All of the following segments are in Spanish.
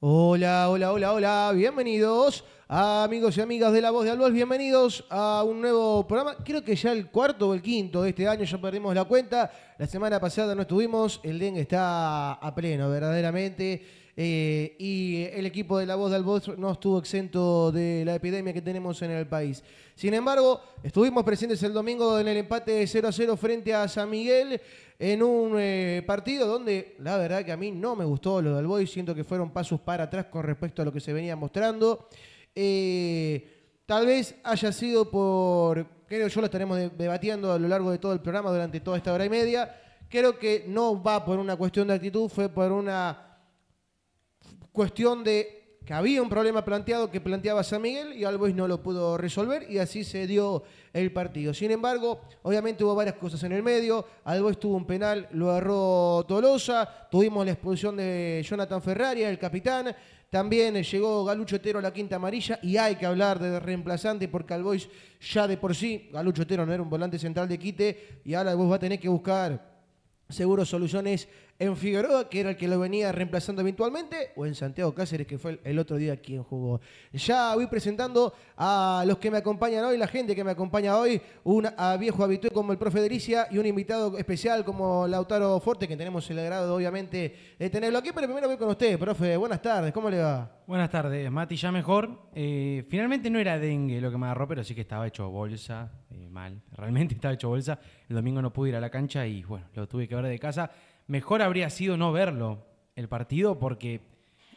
Hola, hola, hola, hola, bienvenidos amigos y amigas de La Voz de Albol, bienvenidos a un nuevo programa, creo que ya el cuarto o el quinto de este año, ya perdimos la cuenta, la semana pasada no estuvimos, el dengue está a pleno verdaderamente, eh, y el equipo de La Voz del Voz no estuvo exento de la epidemia que tenemos en el país. Sin embargo, estuvimos presentes el domingo en el empate de 0 a 0 frente a San Miguel en un eh, partido donde la verdad que a mí no me gustó lo del Boy, siento que fueron pasos para atrás con respecto a lo que se venía mostrando. Eh, tal vez haya sido por, creo yo lo estaremos debatiendo a lo largo de todo el programa durante toda esta hora y media, creo que no va por una cuestión de actitud, fue por una cuestión de que había un problema planteado que planteaba San Miguel y Albois no lo pudo resolver y así se dio el partido. Sin embargo, obviamente hubo varias cosas en el medio. Albois tuvo un penal, lo agarró Tolosa, tuvimos la expulsión de Jonathan Ferrari, el capitán. También llegó Galucho Otero a la quinta amarilla y hay que hablar de reemplazante porque Albois ya de por sí, Galucho Otero no era un volante central de quite y ahora Albois va a tener que buscar seguros, soluciones en Figueroa, que era el que lo venía reemplazando eventualmente, o en Santiago Cáceres, que fue el otro día quien jugó. Ya voy presentando a los que me acompañan hoy, la gente que me acompaña hoy, un ah, viejo habitué como el profe Delicia y un invitado especial como Lautaro Forte, que tenemos el agrado, obviamente, de tenerlo aquí. Pero primero voy con usted, profe. Buenas tardes, ¿cómo le va? Buenas tardes, Mati, ya mejor. Eh, finalmente no era dengue lo que me agarró, pero sí que estaba hecho bolsa, eh, mal. Realmente estaba hecho bolsa. El domingo no pude ir a la cancha y bueno, lo tuve que ver de casa mejor habría sido no verlo el partido porque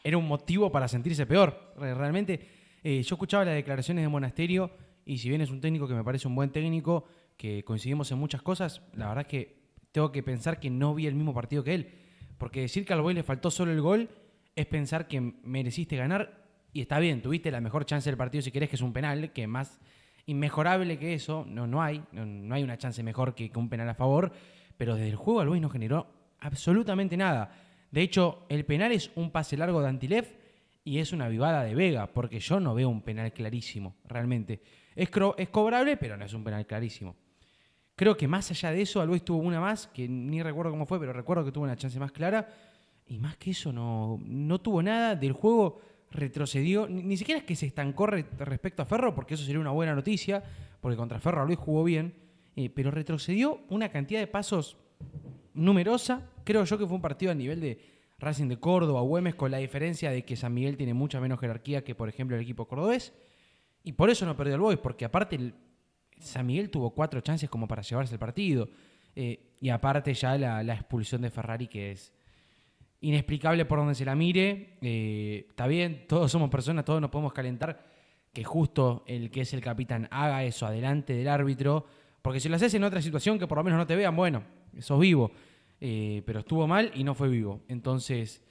era un motivo para sentirse peor. Realmente, eh, yo escuchaba las declaraciones de Monasterio y si bien es un técnico que me parece un buen técnico, que coincidimos en muchas cosas, la verdad es que tengo que pensar que no vi el mismo partido que él. Porque decir que al Boy le faltó solo el gol es pensar que mereciste ganar y está bien, tuviste la mejor chance del partido si querés, que es un penal, que más inmejorable que eso, no, no hay, no, hay una chance mejor que, un penal a favor, pero desde el juego al Boy no generó absolutamente nada. De hecho, el penal es un pase largo de Antilev y es una vivada de Vega, porque yo no veo un penal clarísimo, realmente. Es, es cobrable, pero no es un penal clarísimo. Creo que más allá de eso, Alves tuvo una más, que ni recuerdo cómo fue, pero recuerdo que tuvo una chance más clara. Y más que eso, no, no tuvo nada del juego retrocedió, ni, siquiera es que se estancó respecto a Ferro, porque eso sería una buena noticia, porque contra Ferro Luis jugó bien, eh, pero retrocedió una cantidad de pasos numerosa creo yo que fue un partido a nivel de Racing de Córdoba, Güemes, con la diferencia de que San Miguel tiene mucha menos jerarquía que, por ejemplo, el equipo cordobés. Y por eso no perdió el Boys, porque aparte San Miguel tuvo cuatro chances como para llevarse el partido. Eh, y aparte ya la, expulsión de Ferrari, que es inexplicable por donde se la mire. Eh, está bien, todos somos personas, todos nos podemos calentar. Que justo el que es el capitán haga eso adelante del árbitro. Porque si lo haces en otra situación que por lo menos no te vean, bueno, sos vivo. Eh, pero estuvo mal y no fue vivo. Entonces,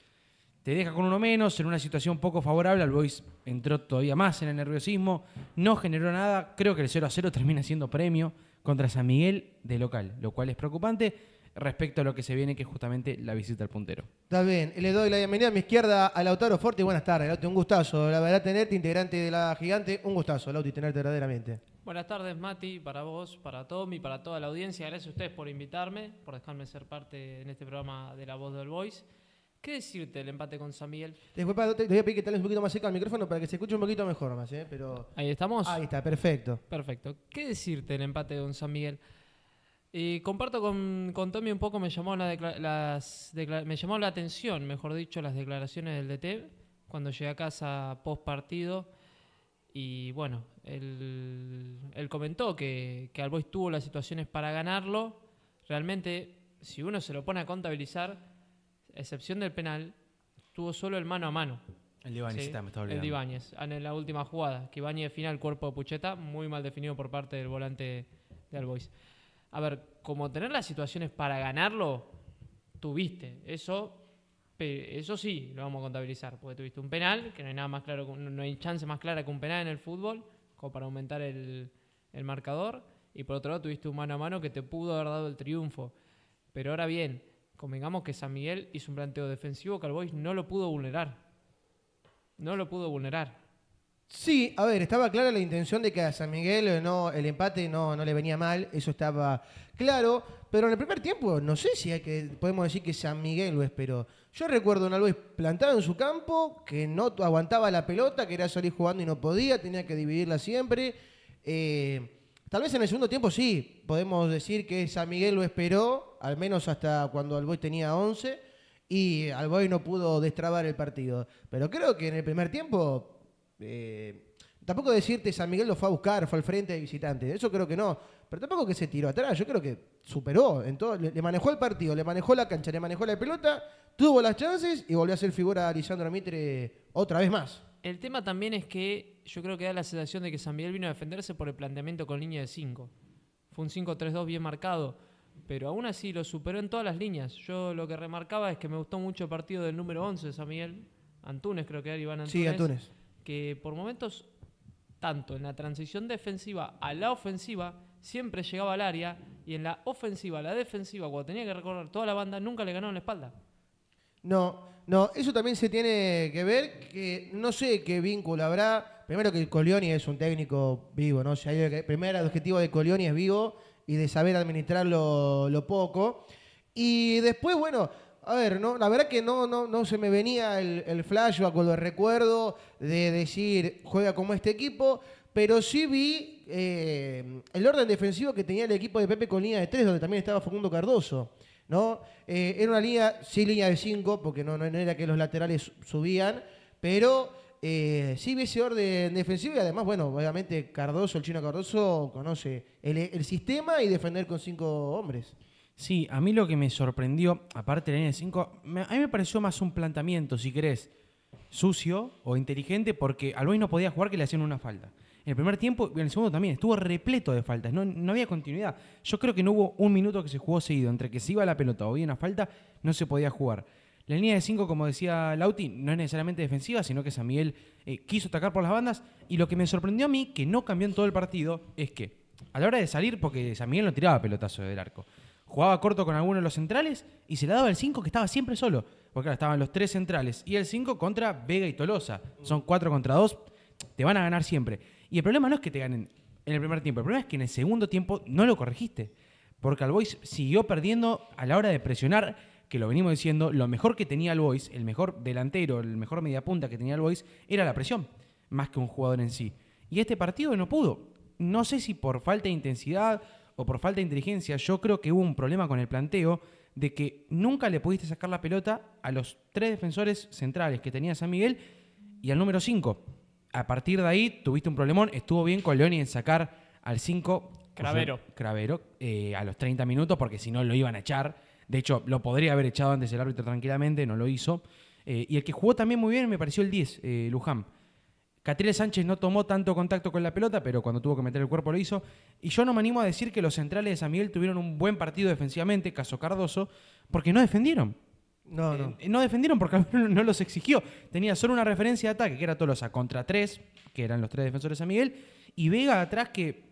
te deja con uno menos, en una situación poco favorable, al Boys entró todavía más en el nerviosismo, no generó nada, creo que el 0 a 0 termina siendo premio contra San Miguel de local, lo cual es preocupante respecto a lo que se viene, que es justamente la visita al puntero. Está bien, le doy la bienvenida a mi izquierda a Lautaro Forte. Buenas tardes, Lautaro, un gustazo. La verdad, tenerte integrante de la gigante, un gustazo, Lauti, tenerte verdaderamente. Buenas tardes, Mati, para vos, para Tommy, y para toda la audiencia. Gracias a ustedes por invitarme, por dejarme ser parte en este programa de La Voz del Voice. ¿Qué decirte del empate con San Miguel? Después te voy a pedir que tal un poquito más cerca al micrófono para que se escuche un poquito mejor más, ¿eh? Pero... Ahí estamos. Ahí está, perfecto. Perfecto. ¿Qué decirte del empate con San Miguel? Y eh, comparto con, Tommy un poco, me llamó, la las me llamó la atención, mejor dicho, las declaraciones del DT cuando llegué a casa post partido y bueno, él, comentó que, que Albois tuvo las situaciones para ganarlo. Realmente, si uno se lo pone a contabilizar, excepción del penal, tuvo solo el mano a mano. El de Ibañez me olvidando. El en la última jugada. Que Ibáñez final, cuerpo de Pucheta, muy mal definido por parte del volante de Albois. A ver, como tener las situaciones para ganarlo, tuviste. Eso eso sí, lo vamos a contabilizar, porque tuviste un penal, que no hay nada más claro, no hay chance más clara que un penal en el fútbol, como para aumentar el, marcador. Y por otro lado, tuviste un mano a mano que te pudo haber dado el triunfo. Pero ahora bien, convengamos que San Miguel hizo un planteo defensivo que Boys no lo pudo vulnerar. No lo pudo vulnerar. Sí, a ver, estaba clara la intención de que a San Miguel no, el empate no, no le venía mal, eso estaba claro, pero en el primer tiempo no sé si hay que, podemos decir que San Miguel lo esperó. Yo recuerdo a un plantado en su campo, que no aguantaba la pelota, quería salir jugando y no podía, tenía que dividirla siempre. Eh, tal vez en el segundo tiempo sí, podemos decir que San Miguel lo esperó, al menos hasta cuando Alboy tenía 11, y Alboy no pudo destrabar el partido. Pero creo que en el primer tiempo eh, tampoco decirte San Miguel lo fue a buscar, fue al frente de visitante. Eso creo que no. Pero tampoco que se tiró atrás. Yo creo que superó. En todo, le, manejó el partido, le manejó la cancha, le manejó la pelota, tuvo las chances y volvió a ser figura a Lisandro Mitre otra vez más. El tema también es que yo creo que da la sensación de que San Miguel vino a defenderse por el planteamiento con línea de 5. Fue un 5-3-2 bien marcado, pero aún así lo superó en todas las líneas. Yo lo que remarcaba es que me gustó mucho el partido del número 11 de San Miguel, Antunes creo que era Iván Antunes que por momentos, tanto en la transición defensiva a la ofensiva, siempre llegaba al área y en la ofensiva, a la defensiva, cuando tenía que recorrer toda la banda, nunca le ganaron la espalda. No, no, eso también se tiene que ver, que no sé qué vínculo habrá. Primero que Colioni es un técnico vivo, ¿no? primero el objetivo de Colioni es vivo y de saber administrarlo lo poco. Y después, bueno, a ver, no, la verdad que no, no, no se me venía el, el flashback o el recuerdo de decir juega como este equipo, pero sí vi eh, el orden defensivo que tenía el equipo de Pepe con línea de tres, donde también estaba Facundo Cardoso. ¿no? Eh, era una línea, sí línea de cinco, porque no, no era que los laterales subían, pero eh, sí vi ese orden defensivo y además, bueno, obviamente Cardoso, el chino Cardoso, conoce el, el sistema y defender con cinco hombres. Sí, a mí lo que me sorprendió, aparte de línea de 5 a mí me pareció más un planteamiento, si querés, sucio o inteligente, porque Albay no podía jugar que le hacían una falta. En el primer tiempo y en el segundo también, estuvo repleto de faltas, no, había continuidad. Yo creo que no hubo un minuto que se jugó seguido, entre que se iba la pelota o bien una falta, no se podía jugar. La línea de 5, como decía Lauti, no es necesariamente defensiva, sino que San eh, quiso atacar por las bandas. Y lo que me sorprendió a mí, que no cambió en todo el partido, es que a la hora de salir, porque San Miguel no tiraba pelotazo del arco, jugaba corto con alguno de los centrales y se la daba el 5 que estaba siempre solo. Porque ahora estaban los tres centrales y el 5 contra Vega y Tolosa. Son 4 contra 2, te van a ganar siempre. Y el problema no es que te ganen en el primer tiempo, el problema es que en el segundo tiempo no lo corregiste. Porque al siguió perdiendo a la hora de presionar, que lo venimos diciendo, lo mejor que tenía el el mejor delantero, el mejor mediapunta que tenía el era la presión, más que un jugador en sí. Y este partido no pudo. No sé si por falta de intensidad, por falta de inteligencia, yo creo que hubo un problema con el planteo de que nunca le pudiste sacar la pelota a los tres defensores centrales que tenía San Miguel y al número 5. A partir de ahí tuviste un problemón, estuvo bien con Leoni en sacar al 5 Cravero. Cravero eh, a los 30 minutos porque si no lo iban a echar. De hecho, lo podría haber echado antes el árbitro tranquilamente, no lo hizo. Eh, y el que jugó también muy bien me pareció el 10, eh, Luján. Catriel Sánchez no tomó tanto contacto con la pelota, pero cuando tuvo que meter el cuerpo lo hizo. Y yo no me animo a decir que los centrales de San Miguel tuvieron un buen partido defensivamente, caso Cardoso, porque no defendieron. No, eh, no. no defendieron porque no los exigió. Tenía solo una referencia de ataque, que era Tolosa contra tres, que eran los tres defensores de San Miguel, y Vega atrás que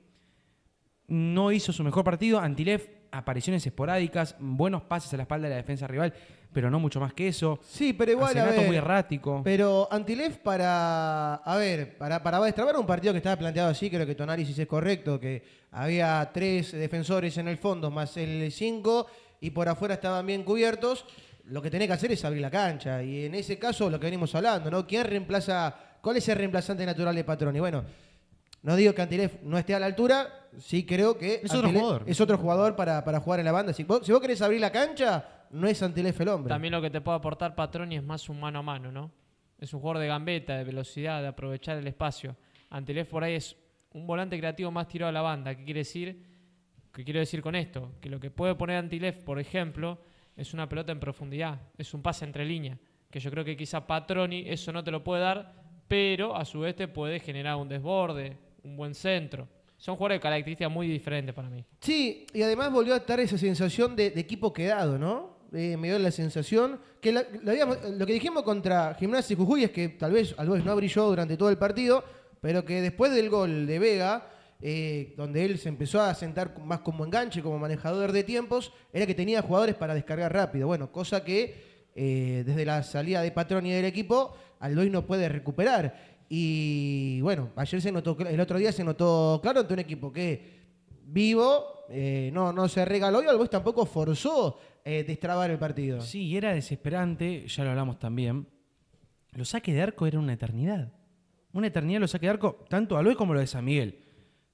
no hizo su mejor partido. Antilef apariciones esporádicas, buenos pases a la espalda de la defensa rival, pero no mucho más que eso. Sí, pero igual. muy errático. Pero Antilef para. A ver, para, para destrabar un partido que estaba planteado así, creo que tu análisis es correcto, que había tres defensores en el fondo más el cinco y por afuera estaban bien cubiertos. Lo que tenés que hacer es abrir la cancha. Y en ese caso, lo que venimos hablando, ¿no? ¿Quién reemplaza? ¿Cuál es el reemplazante natural de Patrón? Y bueno. No digo que Antilef no esté a la altura, sí creo que. Es otro jugador. para, para jugar en la banda. Si vos, querés abrir la cancha, no es Antilef el hombre. También lo que te puede aportar Patroni es más un mano a mano, ¿no? Es un jugador de gambeta, de velocidad, de aprovechar el espacio. Antilef por ahí es un volante creativo más tirado a la banda. ¿Qué quiere decir? ¿Qué quiero decir con esto? Que lo que puede poner Antilef, por ejemplo, es una pelota en profundidad, es un pase entre líneas. Que yo creo que quizá Patroni eso no te lo puede dar, pero a su vez te puede generar un desborde, un buen centro. Son jugadores de características muy diferentes para mí. Sí, y además volvió a estar esa sensación de, equipo quedado, ¿no? Eh, me dio la sensación que la, lo que dijimos contra Gimnasia y Jujuy es que tal vez Alves no brilló durante todo el partido, pero que después del gol de Vega, eh, donde él se empezó a sentar más como enganche, como manejador de tiempos, era que tenía jugadores para descargar rápido. Bueno, cosa que eh, desde la salida de Patrón y del equipo, alves no puede recuperar. Y bueno, ayer se notó, el otro día se notó claro ante un equipo que vivo, eh, no, no se regaló y Albois tampoco forzó eh, destrabar el partido. Sí, era desesperante, ya lo hablamos también. Los saques de arco eran una eternidad. Una eternidad los saques de arco, tanto Luis como lo de San Miguel.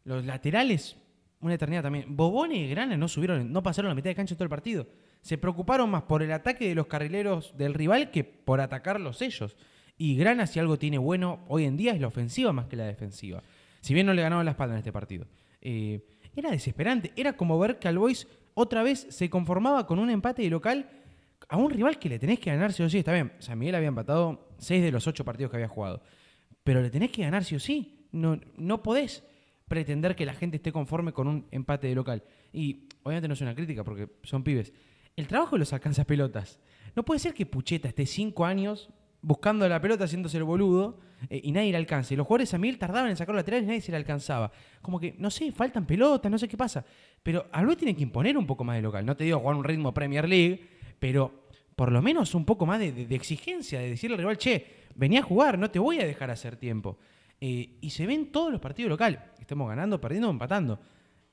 Los laterales, una eternidad también. Boboni y Grana no subieron, no pasaron la mitad de cancha todo el partido. Se preocuparon más por el ataque de los carrileros del rival que por atacarlos ellos. Y Grana, si algo tiene bueno hoy en día, es la ofensiva más que la defensiva. Si bien no le ganaban la espalda en este partido. Eh, era desesperante. Era como ver que Albois otra vez se conformaba con un empate de local a un rival que le tenés que ganar sí o sí. Está bien, San Miguel había empatado seis de los ocho partidos que había jugado. Pero le tenés que ganar sí o sí. No, no podés pretender que la gente esté conforme con un empate de local. Y obviamente no es una crítica porque son pibes. El trabajo de los alcanza pelotas. No puede ser que Pucheta esté cinco años buscando la pelota, haciéndose el boludo, eh, y nadie le alcanza. Y los jugadores a mil tardaban en sacar laterales y nadie se la alcanzaba. Como que, no sé, faltan pelotas, no sé qué pasa. Pero mejor tiene que imponer un poco más de local. No te digo jugar un ritmo Premier League, pero por lo menos un poco más de, exigencia, de decirle al rival, che, venía a jugar, no te voy a dejar hacer tiempo. Eh, y se ven todos los partidos locales. Estamos ganando, perdiendo, empatando.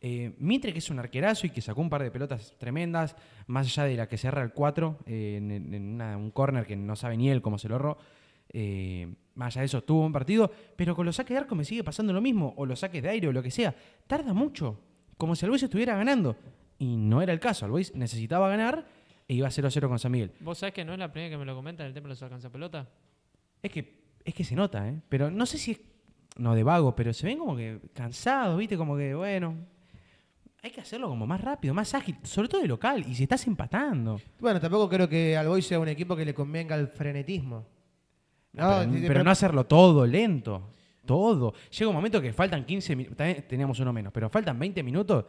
Eh, Mitre, que es un arquerazo y que sacó un par de pelotas tremendas, más allá de la que cerra el 4, eh, en, un corner que no sabe ni él cómo se lo ahorró. Eh, más allá de eso, tuvo un partido, pero con los saques de arco me sigue pasando lo mismo, o los saques de aire o lo que sea. Tarda mucho, como si Luis estuviera ganando. Y no era el caso, Luis necesitaba ganar e iba a 0-0 con San Miguel. ¿Vos sabés que no es la primera que me lo comentan el tema de los pelota, Es que, es que se nota, Pero no sé si es, no de vago, pero se ven como que cansados, ¿viste? Como que, bueno, hay que hacerlo como más rápido, más ágil, sobre todo de local, y si estás empatando. Bueno, tampoco creo que al sea un equipo que le convenga el frenetismo. pero, no hacerlo todo lento, todo. Llega un momento que faltan 15 minutos, teníamos uno menos, pero faltan 20 minutos,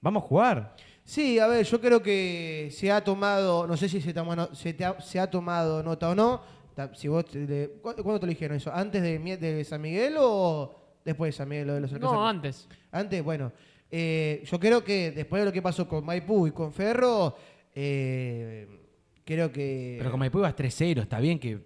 vamos a jugar. Sí, a ver, yo creo que se ha tomado, no sé si se, se, ha, tomado nota o no, ¿Cuándo te lo dijeron eso? ¿Antes de, San Miguel o después de San Miguel? de los no, antes. Antes, bueno. Eh, yo creo que después de lo que pasó con Maipú y con Ferro, eh, creo que. Pero con Maipú ibas 3-0, está bien que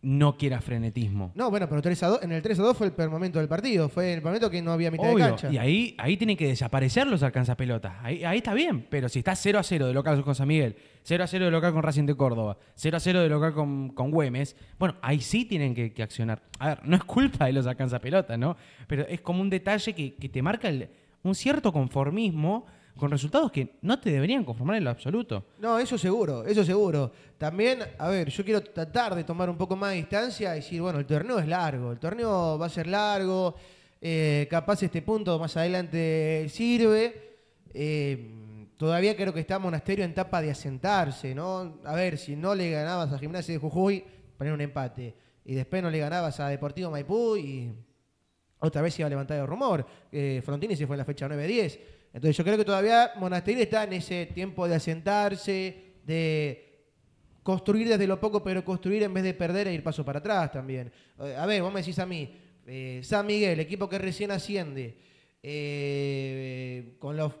no quiera frenetismo. No, bueno, pero en el 3 2 fue el momento del partido, fue el momento que no había mitad de cancha. Y ahí, tienen que desaparecer los alcanzapelotas. Ahí, está bien, pero si está 0 0 de local con San Miguel, 0 0 de local con Racing de Córdoba, 0 0 de local con, Güemes, bueno, ahí sí tienen que, accionar. A ver, no es culpa de los alcanzapelotas, ¿no? Pero es como un detalle que te marca el, un cierto conformismo con resultados que no te deberían conformar en lo absoluto. No, eso seguro, eso seguro. También, a ver, yo quiero tratar de tomar un poco más de distancia y decir, bueno, el torneo es largo, el torneo va a ser largo, eh, capaz este punto más adelante sirve. Eh, todavía creo que está Monasterio en etapa de asentarse, ¿no? A ver, si no le ganabas a Gimnasia de Jujuy, poner un empate. Y después no le ganabas a Deportivo Maipú y otra vez se iba a levantar el rumor. Eh, Frontini se fue en la fecha 9-10. Entonces yo creo que todavía Monasterio está en ese tiempo de asentarse, de construir desde lo poco, pero construir en vez de perder e ir paso para atrás también. Eh, a ver, vos me decís a mí, eh, San Miguel, equipo que recién asciende, eh, con, los,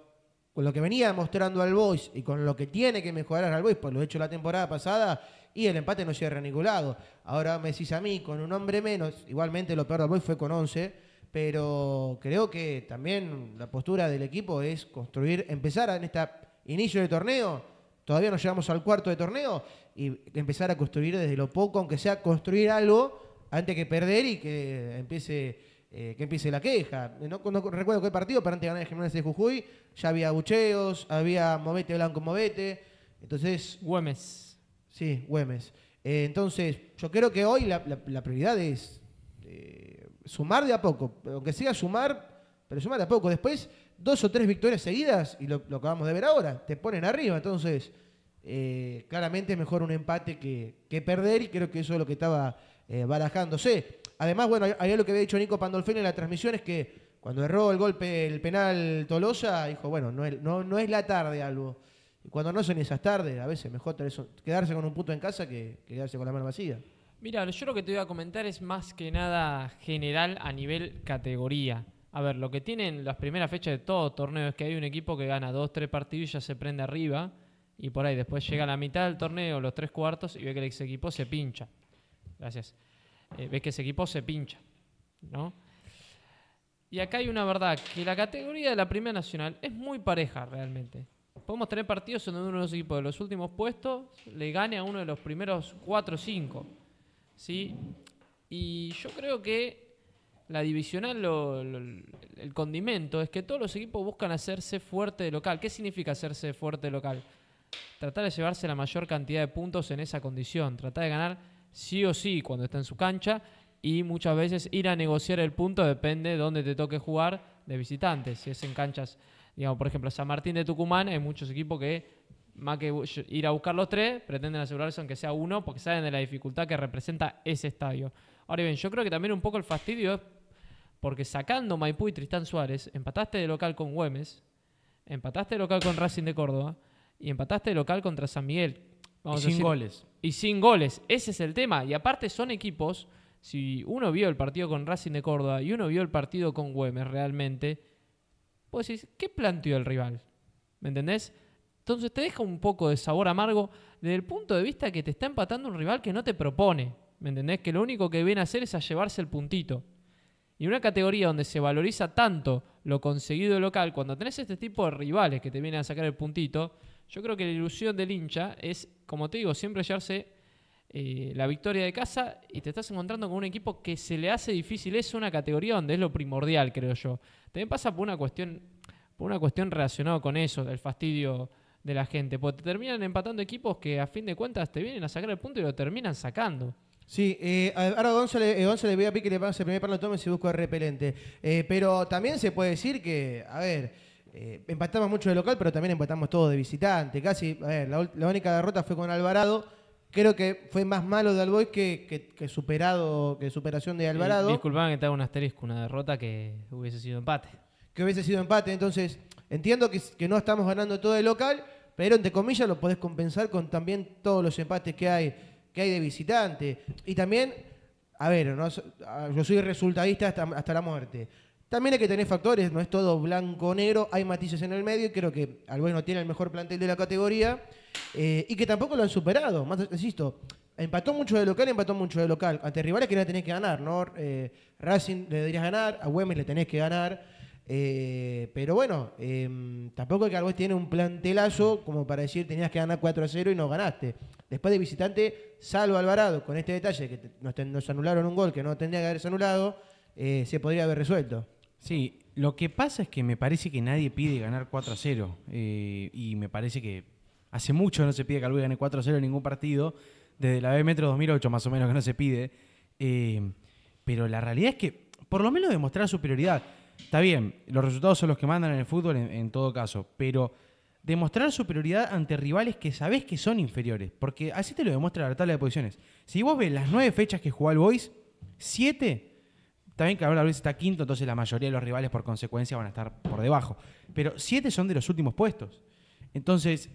lo que venía mostrando al Boys y con lo que tiene que mejorar al Boys, por lo he hecho la temporada pasada, y el empate no cierra ha lado. Ahora me decís a mí, con un hombre menos, igualmente lo peor del Boys fue con 11 pero creo que también la postura del equipo es construir, empezar en este inicio de torneo, todavía no llegamos al cuarto de torneo, y empezar a construir desde lo poco, aunque sea construir algo antes que perder y que empiece... Eh, que empiece la queja. No, recuerdo qué partido, pero antes de ganar el gimnasio de Jujuy, ya había bucheos, había Movete Blanco Movete. Entonces. Güemes. Sí, Güemes. Eh, entonces, yo creo que hoy la prioridad es sumar de a poco, aunque sea sumar, pero sumar de a poco. Después, dos o tres victorias seguidas, y lo, acabamos de ver ahora, te ponen arriba. Entonces, eh, claramente es mejor un empate que, perder, y creo que eso es lo que estaba eh, barajándose. Además, bueno, había lo que había dicho Nico Pandolfini en la transmisión, es que cuando erró el golpe, el penal Tolosa, dijo, bueno, no es, no, no es la tarde algo. Y cuando no son esas tardes, a veces mejor quedarse con un puto en casa que quedarse con la mano vacía. Mira, yo lo que te voy a comentar es más que nada general a nivel categoría. A ver, lo que tienen las primeras fechas de todo torneo es que hay un equipo que gana dos, tres partidos y ya se prende arriba. Y por ahí después llega la mitad del torneo, los tres cuartos, y ve que ese equipo se pincha. Gracias. Eh, ve que ese equipo se pincha. Y acá hay una verdad, que la categoría de la Primera Nacional es muy pareja realmente. Podemos tener partidos en donde uno de los equipos de los últimos puestos le gane a uno de los primeros cuatro o cinco. ¿sí? Y yo creo que la divisional, el condimento, es que todos los equipos buscan hacerse fuerte de local. ¿Qué significa hacerse fuerte local? Tratar de llevarse la mayor cantidad de puntos en esa condición, tratar de ganar sí o sí cuando está en su cancha y muchas veces ir a negociar el punto depende de dónde te toque jugar de visitante. Si es en canchas, digamos, por ejemplo, San Martín de Tucumán, hay muchos equipos que más que ir a buscar los tres, pretenden asegurarse aunque sea uno, porque saben de la dificultad que representa ese estadio. Ahora bien, yo creo que también un poco el fastidio es porque sacando Maipú y Tristán Suárez, empataste de local con Güemes, empataste de local con Racing de Córdoba y empataste de local contra San Miguel. y sin goles. Y sin goles, ese es el tema. Y aparte son equipos, si uno vio el partido con Racing de Córdoba y uno vio el partido con Güemes realmente, pues decís, ¿qué planteó el rival? ¿Me entendés? Entonces te deja un poco de sabor amargo desde el punto de vista que te está empatando un rival que no te propone. ¿Me entendés? Que lo único que viene a hacer es a llevarse el puntito. Y una categoría donde se valoriza tanto lo conseguido local, cuando tenés este tipo de rivales que te vienen a sacar el puntito, yo creo que la ilusión del hincha es, como te digo, siempre llevarse eh, la victoria de casa y te estás encontrando con un equipo que se le hace difícil. Es una categoría donde es lo primordial, creo yo. También pasa por una cuestión, por una cuestión relacionada con eso, del fastidio de la gente, porque te terminan empatando equipos que a fin de cuentas te vienen a sacar el punto y lo terminan sacando. Sí, eh, ahora González, eh, González voy a pique que le pase el primer palo tome si busco repelente. Eh, pero también se puede decir que, a ver, eh, empatamos mucho de local, pero también empatamos todos de visitante. Casi, a ver, la, única derrota fue con Alvarado. Creo que fue más malo de Alboy que, que, superado, que superación de Alvarado. Disculpame que te un asterisco, una derrota que hubiese sido empate. Que hubiese sido empate, entonces entiendo que, que no estamos ganando todo de local, pero entre comillas lo podés compensar con también todos los empates que hay, que hay de visitante. Y también, a ver, ah, yo soy resultadista hasta, la muerte. También hay que tener factores, no es todo blanco-negro, o hay matices en el medio y creo que Albuén no tiene el mejor plantel de la categoría eh, y que tampoco lo han superado. Más, insisto, empató mucho de local, empató mucho de local. Ante rivales que no tenés que ganar, ¿no? Eh, Racing le deberías ganar, a Güemes le tenés que ganar. Eh, pero bueno, eh, tampoco que Albuquerque tiene un plantelazo como para decir tenías que ganar 4 a 0 y no ganaste. Después de visitante, salvo Alvarado, con este detalle que nos, anularon un gol que no tendría que haberse anulado, eh, se podría haber resuelto. Sí, lo que pasa es que me parece que nadie pide ganar 4 a 0. Eh, y me parece que hace mucho no se pide que Albuquerque gane 4 a 0 en ningún partido. Desde la B Metro 2008 más o menos que no se pide. pero la realidad es que por lo menos demostrar superioridad. Está bien, los resultados son los que mandan en el fútbol en, todo caso, pero demostrar superioridad ante rivales que sabes que son inferiores, porque así te lo demuestra la tabla de posiciones. Si vos ves las nueve fechas que jugó el Boys, siete, también que ahora Luis está quinto, entonces la mayoría de los rivales por consecuencia van a estar por debajo, pero siete son de los últimos puestos. Entonces,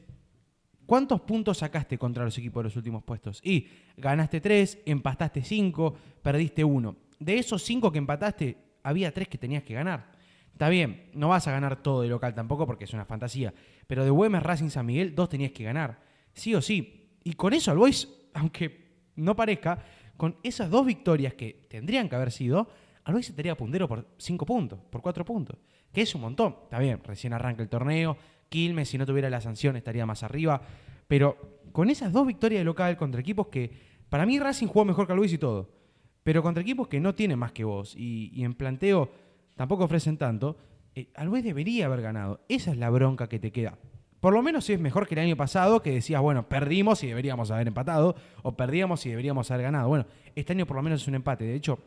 ¿Cuántos puntos sacaste contra los equipos de los últimos puestos? Y ganaste tres, empataste cinco, perdiste uno. De esos cinco que empataste, había tres que tenías que ganar. Está bien, no vas a ganar todo de local tampoco porque es una fantasía. Pero de Güemes, Racing, San Miguel, dos tenías que ganar. Sí o sí. Y con eso al aunque no parezca, con esas dos victorias que tendrían que haber sido, al se a puntero por cinco puntos, por cuatro puntos. Que es un montón. Está bien, recién arranca el torneo. Quilmes, si no tuviera la sanción, estaría más arriba. Pero con esas dos victorias de local contra equipos que para mí Racing jugó mejor que al y todo. Pero contra equipos que no tienen más que vos y, en planteo tampoco ofrecen tanto, al eh, Alves debería haber ganado. Esa es la bronca que te queda. Por lo menos si es mejor que el año pasado, que decías, bueno, perdimos y deberíamos haber empatado, o perdíamos y deberíamos haber ganado. Bueno, este año por lo menos es un empate. De hecho,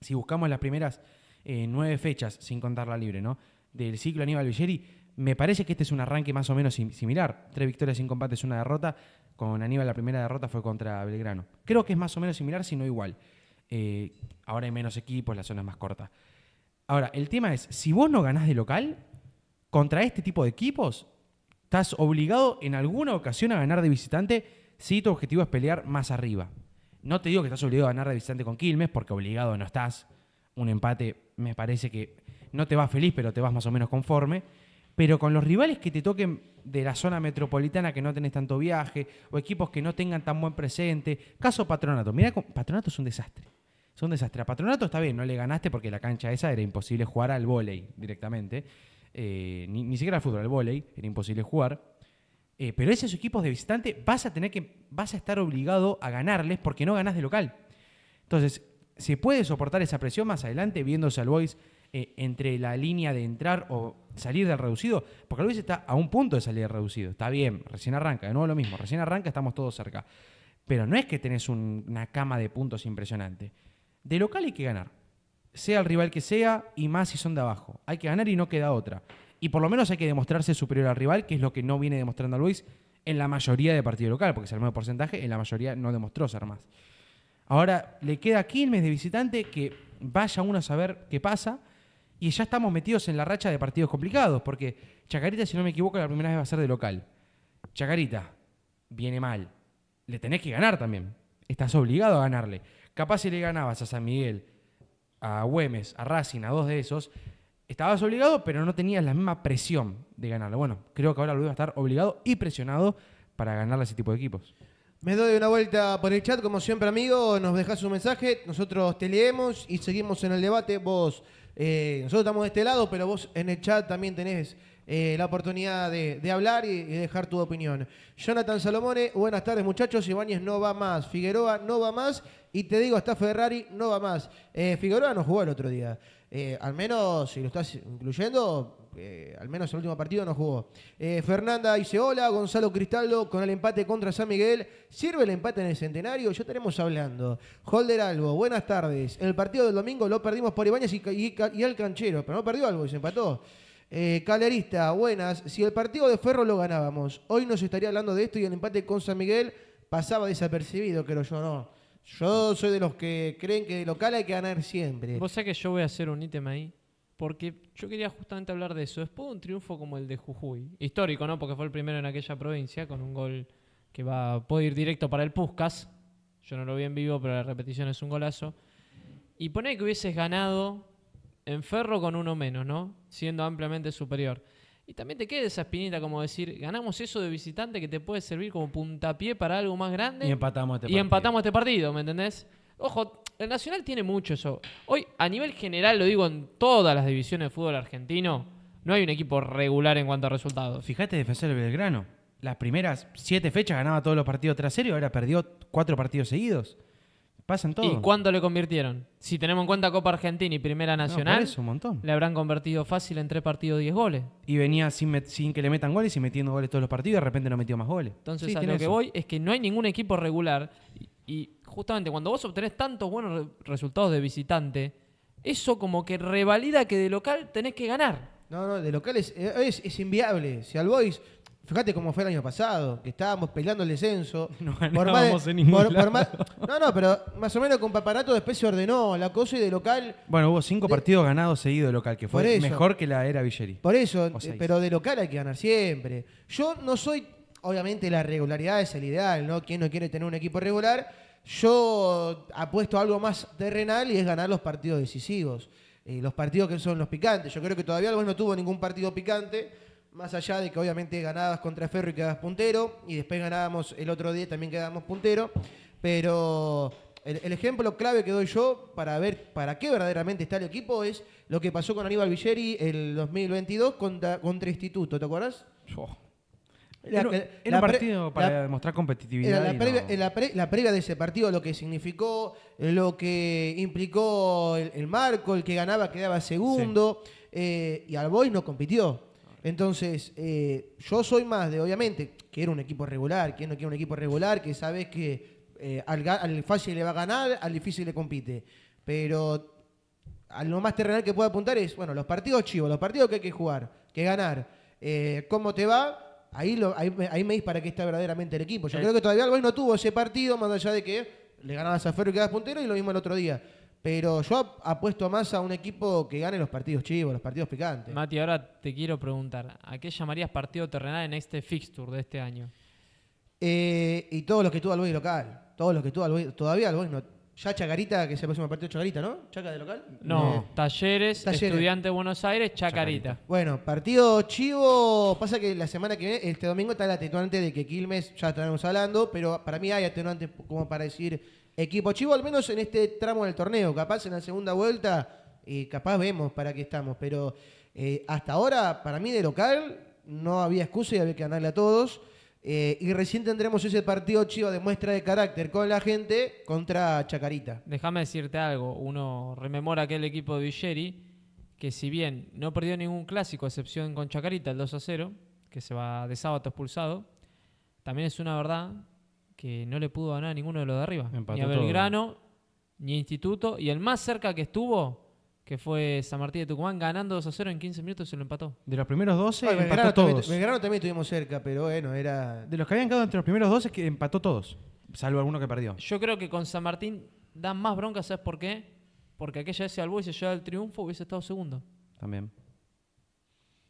si buscamos las primeras eh, nueve fechas, sin contar la libre, ¿no? Del ciclo Aníbal Villeri, me parece que este es un arranque más o menos similar. Tres victorias, cinco empates, una derrota. Con Aníbal la primera derrota fue contra Belgrano. Creo que es más o menos similar, si no igual. Eh, ahora hay menos equipos, la zona es más corta. Ahora, el tema es, si vos no ganás de local, contra este tipo de equipos, estás obligado en alguna ocasión a ganar de visitante si tu objetivo es pelear más arriba. No te digo que estás obligado a ganar de visitante con Quilmes, porque obligado no estás. Un empate me parece que no te va feliz, pero te vas más o menos conforme. Pero con los rivales que te toquen de la zona metropolitana que no tenés tanto viaje, o equipos que no tengan tan buen presente, caso Patronato. Mirá, Patronato es un desastre. Son un desastre. A Patronato está bien, no le ganaste porque la cancha esa era imposible jugar al vóley directamente. Eh, ni, siquiera al fútbol, al vóley era imposible jugar. Eh, pero esos equipos de visitante vas a tener que, vas a estar obligado a ganarles porque no ganás de local. Entonces, se puede soportar esa presión más adelante viéndose al Bois eh, entre la línea de entrar o salir del reducido, porque el está a un punto de salir del reducido. Está bien, recién arranca, de nuevo lo mismo, recién arranca, estamos todos cerca. Pero no es que tenés una cama de puntos impresionante. De local hay que ganar, sea el rival que sea y más si son de abajo. Hay que ganar y no queda otra. Y por lo menos hay que demostrarse superior al rival, que es lo que no viene demostrando Luis en la mayoría de partido local, porque es el mismo porcentaje, en la mayoría no demostró ser más. Ahora le queda Quilmes de visitante que vaya uno a saber qué pasa. Y ya estamos metidos en la racha de partidos complicados, porque Chacarita, si no me equivoco, la primera vez va a ser de local. Chacarita, viene mal. Le tenés que ganar también. Estás obligado a ganarle. Capaz si le ganabas a San Miguel, a Güemes, a Racing, a dos de esos, estabas obligado, pero no tenías la misma presión de ganarlo. Bueno, creo que ahora lo voy a estar obligado y presionado para ganarle a ese tipo de equipos. Me doy una vuelta por el chat, como siempre, amigo. Nos dejas un mensaje, nosotros te leemos y seguimos en el debate. Vos, eh, nosotros estamos de este lado, pero vos en el chat también tenés eh, la oportunidad de, hablar y, y, dejar tu opinión. Jonathan Salomone, buenas tardes muchachos. Ibáñez no va más. Figueroa no va más. Y te digo, hasta Ferrari no va más. Eh, Figueroa no jugó el otro día. Eh, al menos, si lo estás incluyendo, eh, al menos el último partido no jugó. Fernanda dice, hola, Gonzalo Cristaldo con el empate contra San Miguel. ¿Sirve el empate en el centenario? Ya tenemos hablando. Holder Albo, buenas tardes. El partido del domingo lo perdimos por Ibañez y, el canchero, pero no perdió algo y se empató. Calerista, buenas. Si el partido de Ferro lo ganábamos, hoy nos estaría hablando de esto y el empate con San Miguel pasaba desapercibido, creo yo, ¿no? Yo soy de los que creen que de local hay que ganar siempre. Vos sabés que yo voy a hacer un ítem ahí, porque yo quería justamente hablar de eso. Después de un triunfo como el de Jujuy, histórico, ¿no? Porque fue el primero en aquella provincia, con un gol que va puede ir directo para el Puscas. Yo no lo vi en vivo, pero la repetición es un golazo. Y pone que hubieses ganado en Ferro con uno menos, ¿no? Siendo ampliamente superior. Y también te queda esa espinita, como decir, ganamos eso de visitante que te puede servir como puntapié para algo más grande. Y empatamos este partido. Y empatamos este partido, ¿me entendés? Ojo, el Nacional tiene mucho eso. Hoy, a nivel general, lo digo en todas las divisiones de fútbol argentino, no hay un equipo regular en cuanto a resultados. Fijate, Defensor Belgrano. Las primeras siete fechas ganaba todos los partidos traseros y ahora perdió cuatro partidos seguidos. Pasan todo. ¿Y cuánto le convirtieron? Si tenemos en cuenta Copa Argentina y Primera Nacional, le habrán convertido fácil en tres partidos diez goles. Y venía sin, que le metan goles y metiendo goles todos los partidos y de repente no metió más goles. Entonces, a lo que voy es que no hay ningún equipo regular. Y, justamente cuando vos obtenés tantos buenos resultados de visitante, eso como que revalida que de local tenés que ganar. No, no, de local eh, es, es inviable. Si al Boys Fíjate cómo fue el año pasado, que estábamos peleando el descenso. No por en ningún No, no, pero más o menos con Paparato después se ordenó la cosa y de local. Bueno, hubo cinco partidos ganados seguidos de local, que fue mejor que la era Villeri. Por eso, pero de local hay que ganar siempre. Yo no soy, obviamente la regularidad es el ideal, ¿no? ¿Quién no quiere tener un equipo regular? Yo apuesto algo más terrenal y es ganar los partidos decisivos. Eh, los partidos que son los picantes. Yo creo que todavía Alves no tuvo ningún partido picante más allá de que obviamente ganabas contra Ferro y quedabas puntero, y después ganábamos el otro día también quedábamos puntero, pero el, ejemplo clave que doy yo para ver para qué verdaderamente está el equipo es lo que pasó con Aníbal Villeri el 2022 contra, Instituto, ¿te acuerdas? Yo. era, un partido para demostrar competitividad. La la, previa, de ese partido, lo que significó, lo que implicó el, marco, el que ganaba quedaba segundo, eh, y Alboy no compitió. Entonces, eh, yo soy más de, obviamente, quiero un equipo regular, que no quiere un equipo regular, que sabes que eh, al, fácil le va a ganar, al difícil le compite. Pero lo más terrenal que puedo apuntar es, bueno, los partidos chivos, los partidos que hay que jugar, que ganar, eh, cómo te va, ahí, lo, ahí, ahí, me para que está verdaderamente el equipo. Yo creo que todavía hoy no tuvo ese partido, más allá de que le ganabas a Ferro y quedabas puntero, y lo mismo el otro día. Pero yo apuesto más a un equipo que gane los partidos chivos, los partidos picantes. Mati, ahora te quiero preguntar, ¿a qué llamarías partido terrenal en este fixture de este año? Eh, y todos los que tuvo Buey local, todos los que tuvo todavía Buey no... Ya Chacarita, que se próximo partido Chacarita, ¿no? ¿Chaca de local? No, Talleres, Estudiante de Buenos Aires, Chacarita. Bueno, partido chivo, pasa que la semana que viene, este domingo está el atenuante de que Quilmes, ya estaremos hablando, pero para mí hay atenuante como para decir equipo chivo, al menos en este tramo del torneo. Capaz en la segunda vuelta, y capaz vemos para qué estamos, pero eh, hasta ahora, para mí de local, no había excusa y había que ganarle a todos. Eh, y recién tendremos ese partido chivo de muestra de carácter con la gente contra Chacarita. Déjame decirte algo, uno rememora aquel equipo de Villeri, que si bien no perdió ningún clásico, a excepción con Chacarita, el 2 a 0, que se va de sábado expulsado, también es una verdad que no le pudo ganar a ninguno de los de arriba. ni a Belgrano, ni a Instituto. Y el más cerca que estuvo, que fue San Martín de Tucumán, ganando 2 a 0 en 15 minutos, se lo empató. De los primeros 12, empató todos. Belgrano también estuvimos cerca, pero bueno, era. De los que habían quedado entre los primeros 12, que empató todos. Salvo alguno que perdió. Yo creo que con San Martín dan más bronca, ¿sabes por qué? Porque aquella vez al buey se lleva el triunfo, hubiese estado segundo. También.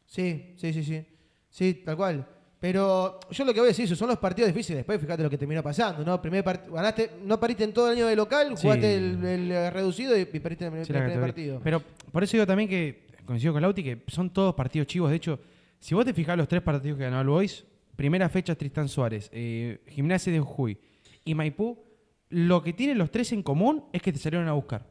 Sí, sí, sí, sí. Sí, tal cual. Pero yo lo que voy a decir eso, son los partidos difíciles. Después fíjate lo que terminó pasando, ¿no? Primer ganaste, no pariste en todo el año de local, jugaste el, eh, reducido y, pariste en el, primer, partido. Pero por eso digo también que coincido con Lauti que son todos partidos chivos. De hecho, si vos te fijás los tres partidos que ganó el Boys, primera fecha Tristán Suárez, eh, Gimnasia de Jujuy y Maipú, lo que tienen los tres en común es que te salieron a buscar.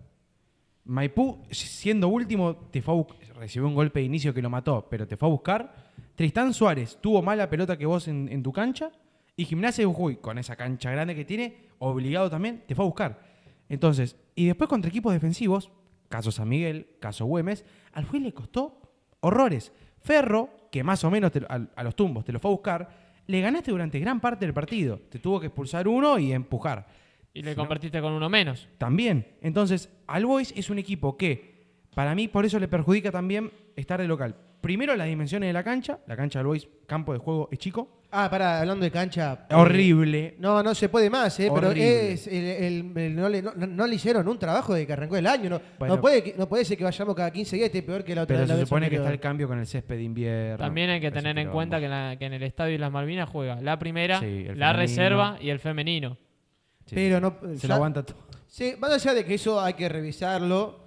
Maipú, siendo último, te fue recibió un golpe de inicio que lo mató, pero te fue a buscar Tristán Suárez tuvo mala pelota que vos en, tu cancha y Gimnasia de Jujuy, con esa cancha grande que tiene, obligado también, te fue a buscar. Entonces, y después contra equipos defensivos, caso San Miguel, caso Güemes, al Juez le costó horrores. Ferro, que más o menos a, los tumbos te lo fue a buscar, le ganaste durante gran parte del partido. Te tuvo que expulsar uno y empujar. Y le convertiste con uno menos. También. Entonces, Albois es un equipo que, para mí, por eso le perjudica también estar de local primero las dimensiones de la cancha. La cancha del Boys, campo de juego es chico. Ah, pará, hablando de cancha. Eh, Horrible. No, no se puede más, ¿eh? Pero no, le, hicieron un trabajo de que arrancó el año. No, puede, no puede ser que vayamos cada 15 días y esté peor que la otra. Pero se supone que está el cambio con el césped de invierno. También hay que tener en cuenta que, en el estadio y las Malvinas juega la primera, la reserva y el femenino. pero no. Se lo aguanta todo. Sí, más allá de que eso hay que revisarlo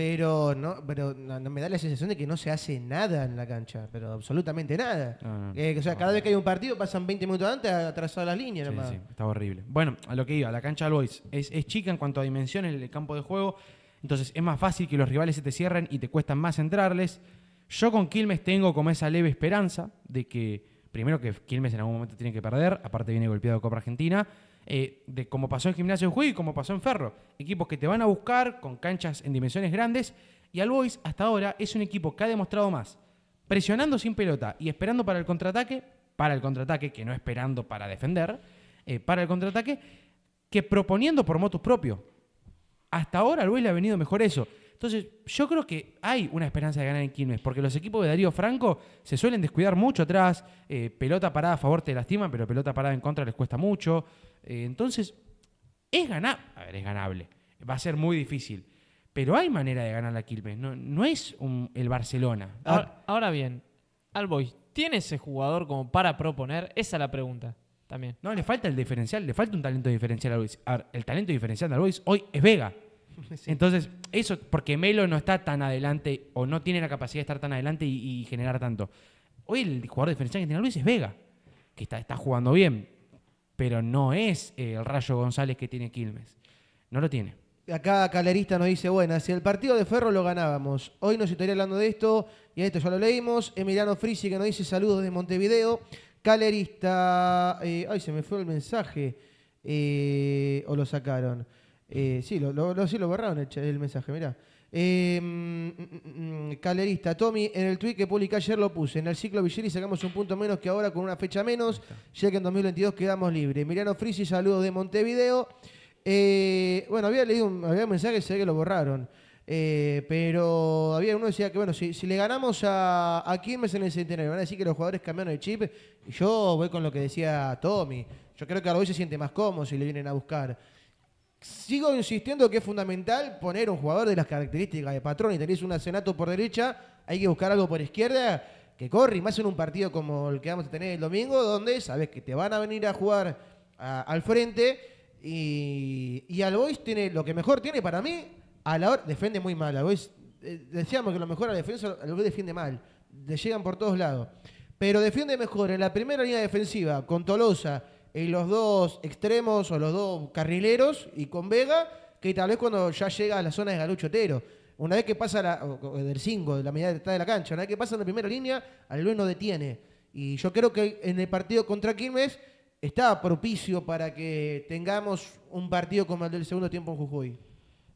pero no, pero me da la sensación de que no se hace nada en la cancha, pero absolutamente nada. Ah, eh, sea, cada vez que hay un partido pasan 20 minutos antes atrasado las líneas nomás. Sí, está horrible. Bueno, a lo que iba, la cancha del Boys es, es chica en cuanto a dimensiones, el campo de juego, entonces es más fácil que los rivales se te cierren y te cuestan más entrarles. Yo con Quilmes tengo como esa leve esperanza de que, primero que Quilmes en algún momento tiene que perder, aparte viene golpeado Copa Argentina, eh, de como pasó en Gimnasio de y como pasó en Ferro. Equipos que te van a buscar con canchas en dimensiones grandes. Y al hasta ahora es un equipo que ha demostrado más presionando sin pelota y esperando para el contraataque, para el contraataque, que no esperando para defender, eh, para el contraataque, que proponiendo por motus propio. Hasta ahora boys le ha venido mejor eso. Entonces, yo creo que hay una esperanza de ganar en Quilmes, porque los equipos de Darío Franco se suelen descuidar mucho atrás. Eh, pelota parada a favor te lastima, pero pelota parada en contra les cuesta mucho. Eh, entonces, es ganable. ver, es ganable. Va a ser muy difícil. Pero hay manera de ganar a Quilmes. No, no es el Barcelona. Ahora, bien, Albois, ¿tiene ese jugador como para proponer? Esa es la pregunta. También. No, le falta el diferencial, le falta un talento diferencial a Luis. el talento diferencial de Luis hoy es Vega. Entonces, eso, porque Melo no está tan adelante o no tiene la capacidad de estar tan adelante y, generar tanto. Hoy el jugador diferencial que tiene Luis es Vega, que está, está jugando bien, pero no es eh, el Rayo González que tiene Quilmes. No lo tiene. Acá Calerista nos dice, bueno, si el partido de Ferro lo ganábamos, hoy nos estaría hablando de esto, y esto ya lo leímos. Emiliano Frisi que nos dice saludos de Montevideo. Calerista, eh, ay, se me fue el mensaje, eh, o lo sacaron. Eh, sí, lo, sí, lo borraron el, mensaje, mirá. Em, mm, mm, mm, calerista, Tommy, en el tweet que publicó ayer lo puse. En el ciclo Villeri sacamos un punto menos que ahora con una fecha menos, ya que en 2022 quedamos libres. Miriano Frisi, saludos de Montevideo. Eh, bueno, había leído un, había un mensaje, sé que lo borraron. Eh, pero había uno decía que, bueno, si, si le ganamos a, a en el centenario, van a decir que los jugadores cambiaron el chip. Y yo voy con lo que decía Tommy. Yo creo que hoy se siente más cómodo si le vienen a buscar. Sigo insistiendo que es fundamental poner un jugador de las características de patrón y tenés un Asenato por derecha, hay que buscar algo por izquierda que corre, y más en un partido como el que vamos a tener el domingo, donde sabes que te van a venir a jugar al frente y, Albois tiene lo que mejor tiene para mí, a la hora, defiende muy mal, Albois, eh, decíamos que lo mejor a la defensa, Albois defiende mal, le llegan por todos lados, pero defiende mejor en la primera línea defensiva con Tolosa, en los dos extremos o los dos carrileros y con Vega, que tal vez cuando ya llega a la zona de Galucho Otero. Una vez que pasa la, del 5, de la mitad de la cancha, una vez que pasa en la primera línea, Alves no detiene. Y yo creo que en el partido contra Quilmes está propicio para que tengamos un partido como el del segundo tiempo en Jujuy.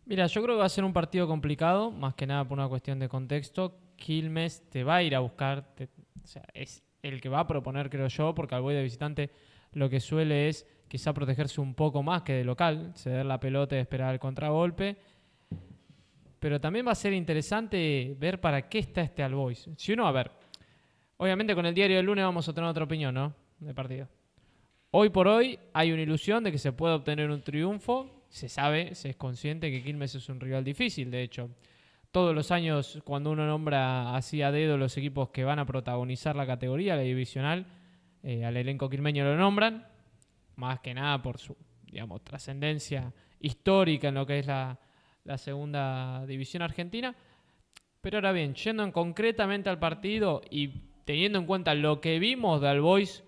Mira, yo creo que va a ser un partido complicado, más que nada por una cuestión de contexto. Quilmes te va a ir a buscar, o sea, es el que va a proponer, creo yo, porque al voy de visitante lo que suele es quizá protegerse un poco más que de local, ceder la pelota y esperar el contragolpe. Pero también va a ser interesante ver para qué está este Albois. Si uno, a ver, obviamente con el diario del lunes vamos a tener otra opinión, ¿no? De partido. Hoy por hoy hay una ilusión de que se puede obtener un triunfo. Se sabe, se es consciente que Quilmes es un rival difícil, de hecho todos los años cuando uno nombra así a dedo los equipos que van a protagonizar la categoría, la divisional, eh, al elenco quilmeño lo nombran, más que nada por su, digamos, trascendencia histórica en lo que es la, segunda división argentina. Pero ahora bien, yendo concretamente al partido y teniendo en cuenta lo que vimos de Albois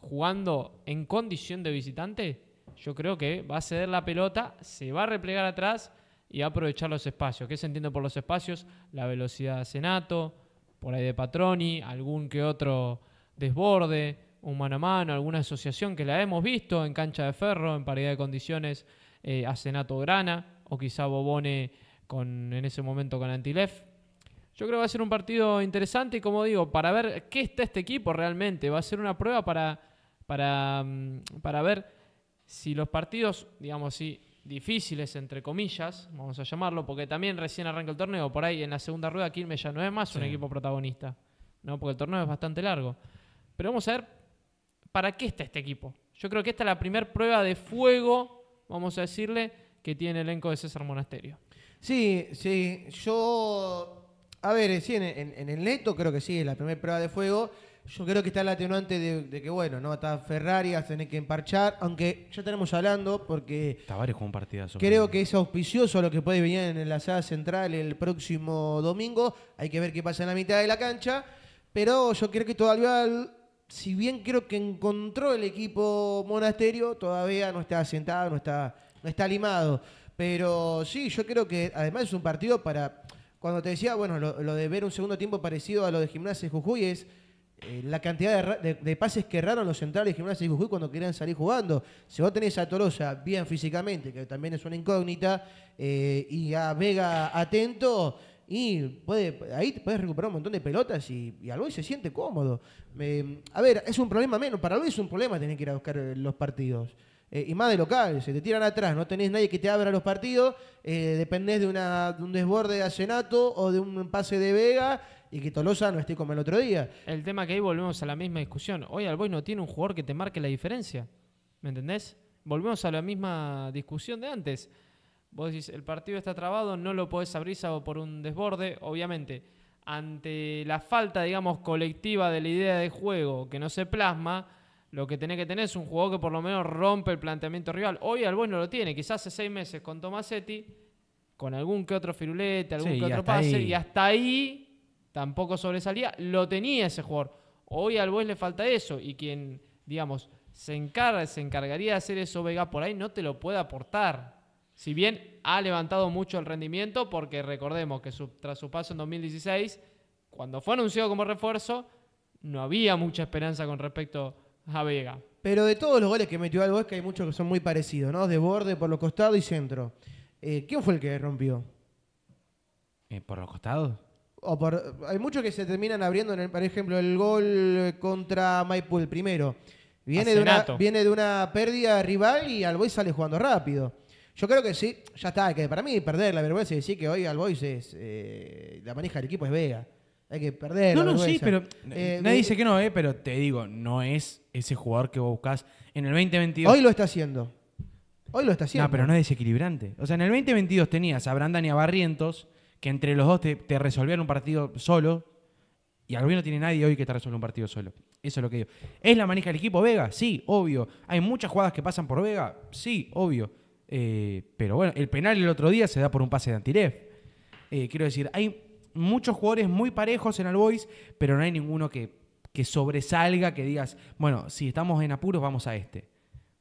jugando en condición de visitante, yo creo que va a ceder la pelota, se va a replegar atrás y va a aprovechar los espacios. ¿Qué se entiende por los espacios? La velocidad de Senato, por ahí de Patroni, algún que otro desborde, un mano a mano, alguna asociación que la hemos visto en cancha de ferro, en paridad de condiciones, eh, a Senato Grana o quizá Bobone con, en ese momento con Antilef. Yo creo que va a ser un partido interesante y como digo, para ver qué está este equipo realmente, va a ser una prueba para, para, mm, para ver si los partidos, digamos así, difíciles, entre comillas, vamos a llamarlo, porque también recién arranca el torneo, por ahí en la segunda rueda Quilmes ya no es más un equipo protagonista, ¿no? porque el torneo es bastante largo. Pero vamos a ver para qué está este equipo. Yo creo que esta es la primera prueba de fuego, vamos a decirle, que tiene el elenco de César Monasterio. Sí, sí, yo... A ver, sí, en, el neto creo que sí, es la primera prueba de fuego. Yo creo que está el atenuante de, que, bueno, no está Ferrari, a que emparchar, aunque ya tenemos hablando porque... Tavares varios un Creo que es auspicioso lo que puede venir en la sala central el próximo domingo. Hay que ver qué pasa en la mitad de la cancha. Pero yo creo que todavía si bien creo que encontró el equipo monasterio, todavía no está asentado, no está, no está limado. Pero sí, yo creo que además es un partido para. Cuando te decía, bueno, lo, de ver un segundo tiempo parecido a lo de Gimnasia y Jujuy es eh, la cantidad de, pases que erraron los centrales de Gimnasia y Jujuy cuando querían salir jugando. Si vos tenés a Torosa bien físicamente, que también es una incógnita, eh, y a Vega atento, y puede, ahí puedes recuperar un montón de pelotas y, y se siente cómodo. a ver, es un problema menos. Para Luis es un problema tener que ir a buscar eh, los partidos. Eh, y más de local, se te tiran atrás, no tenés nadie que te abra los partidos, eh, dependés de, una, un desborde de Asenato o de un pase de Vega y que Tolosa no esté como el otro día. El tema que ahí volvemos a la misma discusión. Hoy Alboy no tiene un jugador que te marque la diferencia. ¿Me entendés? Volvemos a la misma discusión de antes. Vos decís, el partido está trabado, no lo podés abrir por un desborde. Obviamente, ante la falta, digamos, colectiva de la idea de juego que no se plasma, lo que tenés que tener es un juego que por lo menos rompe el planteamiento rival. Hoy al no lo tiene, quizás hace seis meses con Tomasetti, con algún que otro firulete, algún que otro pase, y hasta ahí tampoco sobresalía, lo tenía ese jugador. Hoy al buen le falta eso, y quien, digamos, se, encarga, se encargaría de hacer eso, Vega, por ahí no te lo puede aportar. Si bien ha levantado mucho el rendimiento, porque recordemos que tras su paso en 2016, cuando fue anunciado como refuerzo, no había mucha esperanza con respecto a Vega. Pero de todos los goles que metió es que hay muchos que son muy parecidos, ¿no? De borde, por los costados y centro. Eh, ¿Quién fue el que rompió? Eh, ¿Por los costados? O por, hay muchos que se terminan abriendo, en por ejemplo, el gol contra Maipú el primero. Viene de, una, viene de una pérdida rival y Alboy sale jugando rápido. Yo creo que sí, ya está, que para mí perder la vergüenza y decir que hoy al es eh, la manija del equipo es Vega. Hay que perder. No, no, sí, pero. Eh, nadie dice que no, eh, pero te digo, no es ese jugador que vos buscás en el 2022. Hoy lo está haciendo. Hoy lo está haciendo. No, pero no es desequilibrante. O sea, en el 2022 tenías a Brandan y a Barrientos, que entre los dos te, resolvían un partido solo. Y al no tiene nadie hoy que te resuelva un partido solo. Eso es lo que digo. ¿Es la manija del equipo Vega? Sí, obvio. ¿Hay muchas jugadas que pasan por Vega? Sí, obvio. Eh, pero bueno, el penal el otro día se da por un pase de Antirev. Eh, quiero decir, hay muchos jugadores muy parejos en el Boys, pero no hay ninguno que, que, sobresalga, que digas, bueno, si estamos en apuros, vamos a este.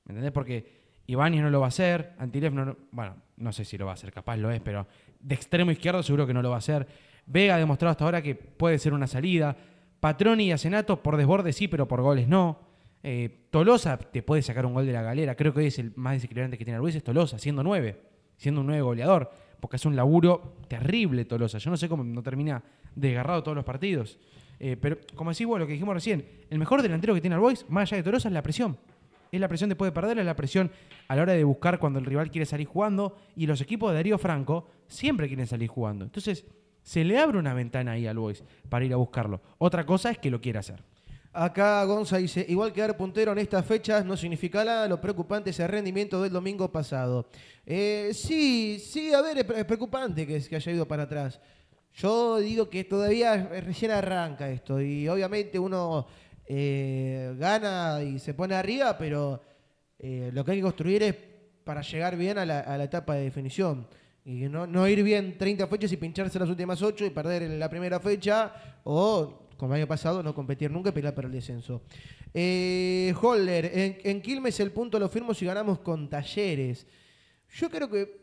¿Me entendés? Porque Ibáñez no lo va a hacer, Antirev no Bueno, no sé si lo va a hacer, capaz lo es, pero de extremo izquierdo seguro que no lo va a hacer. Vega ha demostrado hasta ahora que puede ser una salida. Patroni y Asenato por desborde sí, pero por goles no. Eh, Tolosa te puede sacar un gol de la galera. Creo que es el más desequilibrante que tiene Ruiz, es Tolosa, siendo nueve, siendo un nueve goleador. Porque hace un laburo terrible Tolosa. Yo no sé cómo no termina desgarrado todos los partidos. Eh, pero como decís vos, lo que dijimos recién, el mejor delantero que tiene el más allá de Tolosa, es la presión. Es la presión después de perder, es la presión a la hora de buscar cuando el rival quiere salir jugando. Y los equipos de Darío Franco siempre quieren salir jugando. Entonces, se le abre una ventana ahí al Boys para ir a buscarlo. Otra cosa es que lo quiera hacer. Acá Gonza dice, igual quedar puntero en estas fechas no significa nada, lo preocupante es el rendimiento del domingo pasado. Eh, sí, sí, a ver, es preocupante que, haya ido para atrás. Yo digo que todavía recién arranca esto y obviamente uno eh, gana y se pone arriba, pero eh, lo que hay que construir es para llegar bien a la, etapa de definición. Y no, no, ir bien 30 fechas y pincharse las últimas 8 y perder la primera fecha o como el año pasado, no competir nunca y pelear para el descenso. Eh, Holder, en, Quilmes el punto lo firmo si ganamos con Talleres. Yo creo que,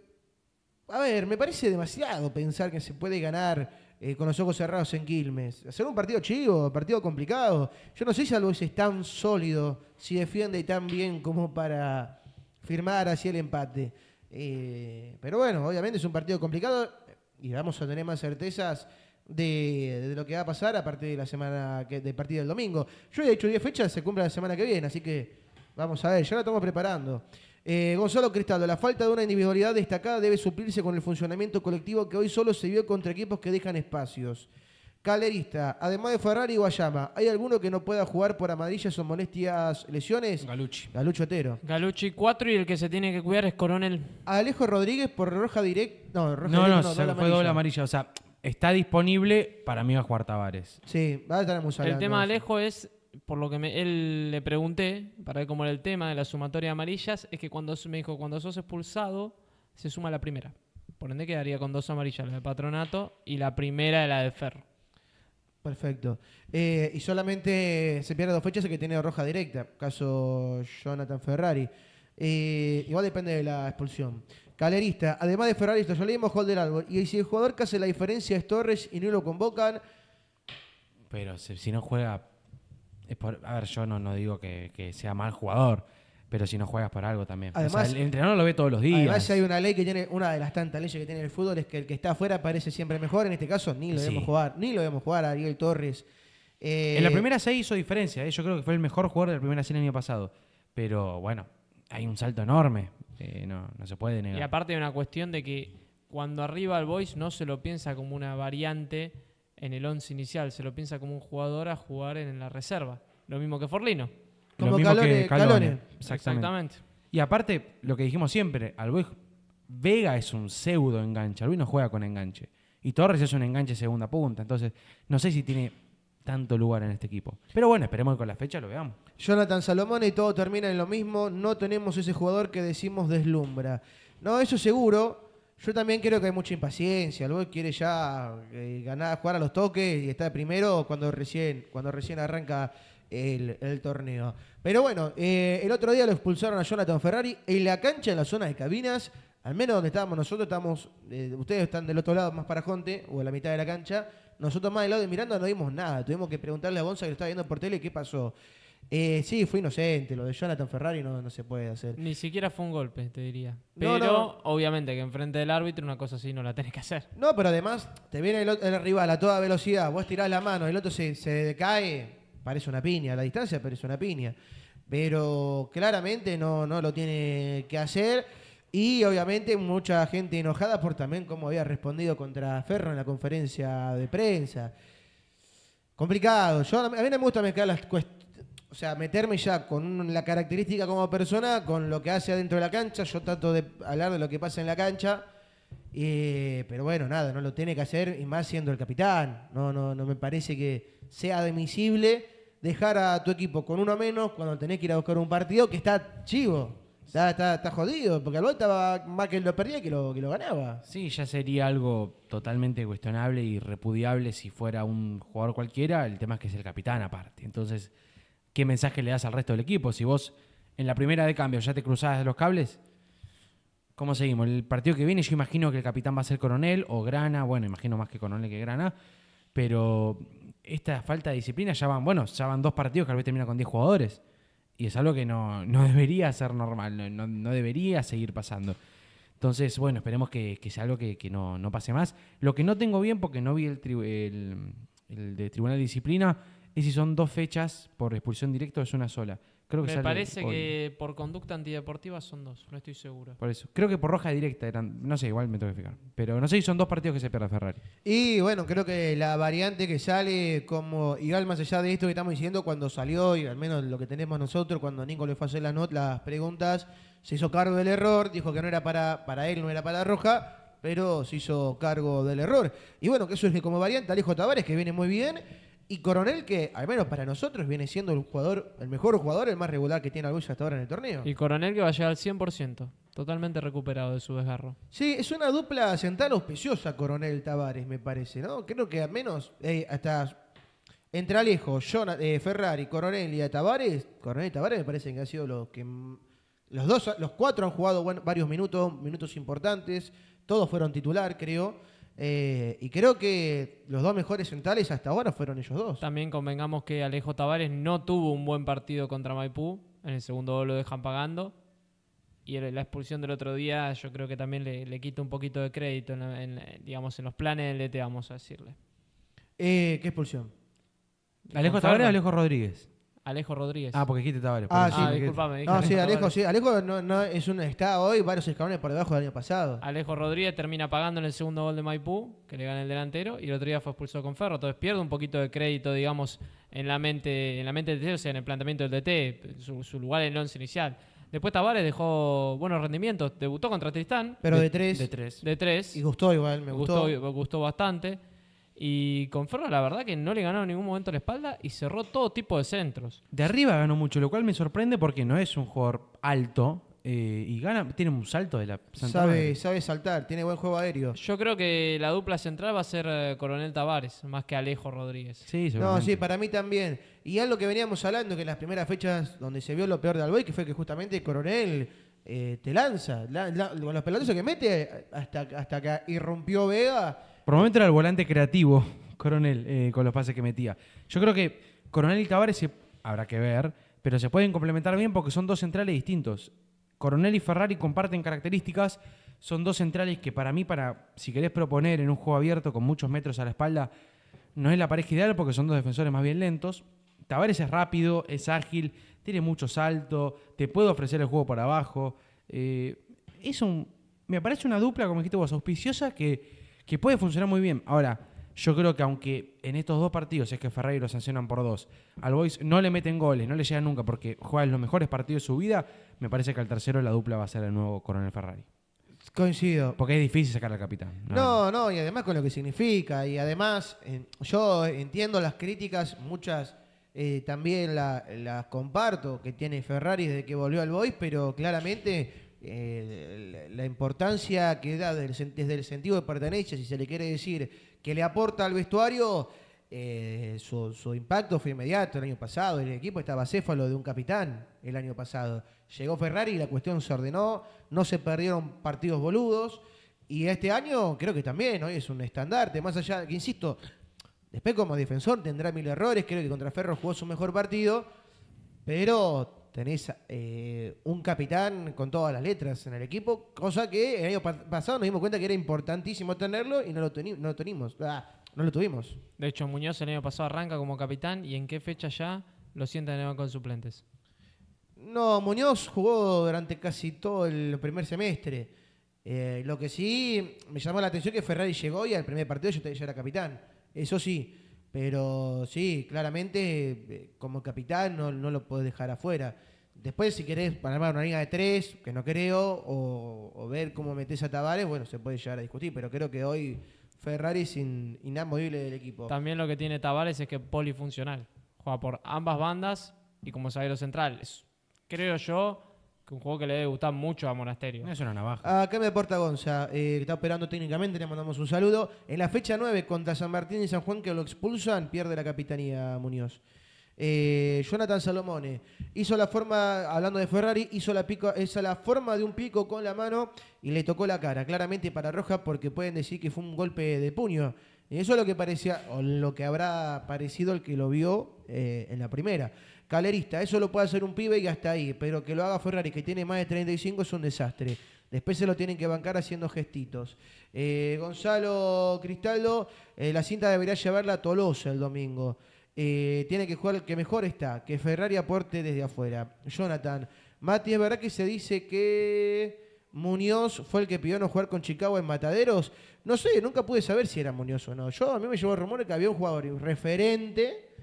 a ver, me parece demasiado pensar que se puede ganar eh, con los ojos cerrados en Quilmes. Hacer un partido chivo, partido complicado. Yo no sé si algo es tan sólido, si defiende tan bien como para firmar así el empate. Eh, pero bueno, obviamente es un partido complicado y vamos a tener más certezas de, lo que va a pasar a partir de la semana que, de partido del domingo. Yo he hecho 10 fechas, se cumple la semana que viene, así que vamos a ver, ya lo estamos preparando. Eh, Gonzalo Cristaldo, la falta de una individualidad destacada debe suplirse con el funcionamiento colectivo que hoy solo se vio contra equipos que dejan espacios. Calerista, además de Ferrari y Guayama, ¿hay alguno que no pueda jugar por amarillas o molestias lesiones? Galucci. Galucci Otero. Galucci 4 y el que se tiene que cuidar es Coronel. Alejo Rodríguez por roja directa. No, roja no, no, fue doble amarilla. O sea, está disponible para mí a Tavares. Sí, va a estar en El tema de Alejo es, por lo que él le pregunté, para ver cómo era el tema de la sumatoria de amarillas, es que cuando me dijo, cuando sos expulsado, se suma la primera. Por ende quedaría con dos amarillas, la del Patronato y la primera de la de Ferro. Perfecto. Eh, y solamente se pierde dos fechas el que tiene roja directa, caso Jonathan Ferrari. Eh, igual depende de la expulsión. Calerista, además de Ferrari, ya leímos gol árbol. Y si el jugador que hace la diferencia es Torres y no lo convocan. Pero si, no juega. Es por, a ver, yo no, digo que, sea mal jugador, pero si no juegas por algo también. Además, el entrenador lo ve todos los días. Además, hay una ley que tiene, una de las tantas leyes que tiene el fútbol es que el que está afuera parece siempre mejor. En este caso, ni lo debemos jugar, ni lo debemos jugar a Ariel Torres. en la eh, primera se hizo diferencia. ¿eh? Yo creo que fue el mejor jugador de la primera serie el año pasado. Pero bueno, hay un salto enorme. Eh, no, se puede negar. Y aparte de una cuestión de que cuando arriba al Boys no se lo piensa como una variante en el 11 inicial, se lo piensa como un jugador a jugar en la reserva. Lo mismo que Forlino. Como lo mismo que Exactamente. Y aparte, lo que dijimos siempre, al Vega es un pseudo enganche, Albuy no juega con enganche. Y Torres es un enganche segunda punta, entonces no sé si tiene tanto lugar en este equipo. Pero bueno, esperemos que con la fecha lo veamos. Jonathan Salomón y todo termina en lo mismo. No tenemos ese jugador que decimos deslumbra. No, eso seguro. Yo también creo que hay mucha impaciencia. Luego quiere ya eh, ganar, jugar a los toques y está primero cuando recién, cuando recién arranca el, torneo. Pero bueno, eh, el otro día lo expulsaron a Jonathan Ferrari en la cancha, en la zona de cabinas. Al menos donde estábamos nosotros, estamos, eh, ustedes están del otro lado, más para Jonte, o a la mitad de la cancha. Nosotros más del lado de Miranda no vimos nada. Tuvimos que preguntarle a Gonza que lo estaba viendo por tele qué pasó. Eh, sí, fue inocente. Lo de Jonathan Ferrari no, se puede hacer. Ni siquiera fue un golpe, te diría. Pero obviamente que enfrente del árbitro una cosa así no la tenés que hacer. No, pero además te viene el, el rival a toda velocidad. Vos tirás la mano, el otro se, se decae. Parece una piña. A la distancia parece una piña. Pero claramente no, no lo tiene que hacer. Y obviamente mucha gente enojada por también cómo había respondido contra Ferro en la conferencia de prensa. Complicado. a mí no me gusta mezclar las, o sea, meterme ya con la característica como persona, con lo que hace adentro de la cancha. Yo trato de hablar de lo que pasa en la cancha. pero bueno, nada, no lo tiene que hacer, y más siendo el capitán. No, no, no me parece que sea admisible dejar a tu equipo con uno menos cuando tenés que ir a buscar un partido que está chivo. Está, está, está jodido, porque al estaba más que lo perdía que lo, que lo ganaba. Sí, ya sería algo totalmente cuestionable y repudiable si fuera un jugador cualquiera. El tema es que es el capitán aparte. Entonces, qué mensaje le das al resto del equipo. Si vos en la primera de cambio ya te cruzabas de los cables, ¿cómo seguimos? El partido que viene, yo imagino que el capitán va a ser Coronel o Grana, bueno, imagino más que Coronel que Grana, pero esta falta de disciplina ya van, bueno, ya van dos partidos que al vez termina con 10 jugadores. Y es algo que no, debería ser normal, no, debería seguir pasando. Entonces, bueno, esperemos que, sea algo que, no, pase más. Lo que no tengo bien, porque no vi el, el, el de Tribunal de Disciplina, y si son dos fechas por expulsión directa es una sola. Creo que Me parece que por conducta antideportiva son dos, no estoy seguro. Por eso. Creo que por roja directa eran. No sé, igual me tengo que fijar. Pero no sé si son dos partidos que se pierde Ferrari. Y bueno, creo que la variante que sale, como igual más allá de esto que estamos diciendo, cuando salió, y al menos lo que tenemos nosotros, cuando Nico le fue a hacer la las preguntas, se hizo cargo del error, dijo que no era para, para él, no era para roja, pero se hizo cargo del error. Y bueno, que eso es como variante Alejo Tavares, que viene muy bien. Y Coronel, que al menos para nosotros viene siendo el jugador, el mejor jugador, el más regular que tiene Albuya hasta ahora en el torneo. Y Coronel que va a llegar al 100%, totalmente recuperado de su desgarro. Sí, es una dupla central auspiciosa Coronel Tavares, me parece, ¿no? Creo que al menos eh, hasta entre Alejo, Jonathan eh, Ferrari, Coronel y Tavares, Coronel y Tavares me parecen que han sido los que... Los, dos, los cuatro han jugado varios minutos, minutos importantes, todos fueron titular, creo. Eh, y creo que los dos mejores centrales hasta ahora fueron ellos dos. También convengamos que Alejo Tavares no tuvo un buen partido contra Maipú. En el segundo lo dejan pagando. Y la expulsión del otro día yo creo que también le, quita un poquito de crédito en, digamos, en los planes del ET, vamos a decirle. Eh, ¿Qué expulsión? ¿Alejo Tavares o Alejo Rodríguez? Alejo Rodríguez. Ah, porque quité Tavares. Ah, sí, ah, disculpame. No, sí, Alejo, sí. Alejo no, es un, está hoy varios escalones por debajo del año pasado. Alejo Rodríguez termina pagando en el segundo gol de Maipú, que le gana el delantero, y el otro día fue expulsado con Ferro. Entonces pierde un poquito de crédito, digamos, en la mente, en la mente del DT, o sea, en el planteamiento del DT, su, lugar en el once inicial. Después Tavares dejó buenos rendimientos, debutó contra Tristán Pero de tres, De tres. de tres. y gustó igual, me gustó. gustó. gustó bastante. Y con la verdad que no le ganó en ningún momento la espalda y cerró todo tipo de centros. De arriba ganó mucho, lo cual me sorprende porque no es un jugador alto. Eh, y gana, tiene un salto de la Santa sabe, sabe saltar, tiene buen juego aéreo. Yo creo que la dupla central va a ser eh, Coronel Tavares, más que Alejo Rodríguez. Sí, sí, para mí también. Y algo que veníamos hablando, que en las primeras fechas donde se vio lo peor de Alboy, que fue que justamente Coronel eh, te lanza. con los pelotazos que mete, hasta, hasta que irrumpió Vega por momento era el volante creativo, Coronel, eh, con los pases que metía. Yo creo que Coronel y Tavares habrá que ver, pero se pueden complementar bien porque son dos centrales distintos. Coronel y Ferrari comparten características. Son dos centrales que para mí, para si querés proponer en un juego abierto con muchos metros a la espalda, no es la pareja ideal porque son dos defensores más bien lentos. Tavares es rápido, es ágil, tiene mucho salto, te puede ofrecer el juego por abajo. Eh, es un, me parece una dupla, como dijiste vos, auspiciosa que que puede funcionar muy bien. Ahora, yo creo que aunque en estos dos partidos, es que Ferrari lo sancionan por dos, al Boys no le meten goles, no le llegan nunca porque juega en los mejores partidos de su vida, me parece que al tercero la dupla va a ser el nuevo Coronel Ferrari. Coincido. Porque es difícil sacar al capitán. No, no, y además con lo que significa. Y además, yo entiendo las críticas, muchas eh, también las comparto que tiene Ferrari desde que volvió al Boys, pero claramente eh, la importancia que da desde el, sentido de pertenencia, si se le quiere decir, que le aporta al vestuario, eh, su, impacto fue inmediato el año pasado. El equipo estaba céfalo de un capitán el año pasado. Llegó Ferrari y la cuestión se ordenó, no se perdieron partidos boludos. Y este año creo que también, hoy es un estandarte, más allá, que insisto, después como defensor tendrá mil errores, creo que contra Ferro jugó su mejor partido, pero tenés eh, un capitán con todas las letras en el equipo, cosa que el año pasado nos dimos cuenta que era importantísimo tenerlo y no lo, no lo tuvimos. Ah, no lo tuvimos. De hecho, Muñoz el año pasado arranca como capitán y en qué fecha ya lo sientan en con suplentes. No, Muñoz jugó durante casi todo el primer semestre. Eh, lo que sí me llamó la atención que Ferrari llegó y al primer partido ya era capitán. Eso sí, pero sí, claramente eh, como capitán no, lo puedo dejar afuera. Después, si querés para armar una liga de tres, que no creo, o, ver cómo metés a Tavares, bueno, se puede llegar a discutir, pero creo que hoy Ferrari es inamovible del equipo. También lo que tiene Tavares es que es polifuncional. Juega por ambas bandas y como zaguero central. creo yo, un juego que le debe gustar mucho a Monasterio. Es una navaja. Acá ah, me portagonza, Gonza, eh, que está operando técnicamente, le mandamos un saludo. En la fecha 9 contra San Martín y San Juan, que lo expulsan, pierde la capitanía Muñoz. Eh, Jonathan Salomone hizo la forma, hablando de Ferrari, hizo la, pico, esa la forma de un pico con la mano y le tocó la cara, claramente para Roja, porque pueden decir que fue un golpe de puño. eso es lo que parecía, o lo que habrá parecido el que lo vio eh, en la primera. Calerista, eso lo puede hacer un pibe y hasta ahí, pero que lo haga Ferrari, que tiene más de 35, es un desastre. Después se lo tienen que bancar haciendo gestitos. Eh, Gonzalo Cristaldo, eh, la cinta debería llevarla a Tolosa el domingo. Eh, tiene que jugar el que mejor está, que Ferrari aporte desde afuera. Jonathan, Mati, ¿es verdad que se dice que Muñoz fue el que pidió no jugar con Chicago en Mataderos? No sé, nunca pude saber si era Muñoz o no. Yo a mí me llevó rumores que había un jugador referente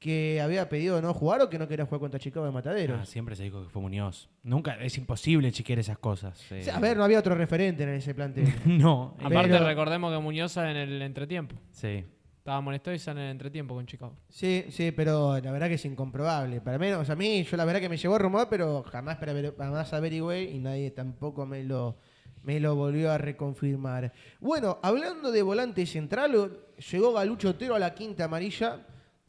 que había pedido no jugar o que no quería jugar contra Chicago de Matadero. Ah, siempre se dijo que fue Muñoz. Nunca, es imposible chiquear esas cosas. a ver, no había otro referente en ese plantel. no. Aparte recordemos que Muñoz en el entretiempo. Sí. Estaba molesto y sale en el entretiempo con Chicago. Sí, sí, pero la verdad que es incomprobable. Para menos, a mí, yo la verdad que me llevó rumor, pero jamás, para jamás averigüé y nadie tampoco me lo, me lo volvió a reconfirmar. Bueno, hablando de volante central, llegó Galucho Otero a la quinta amarilla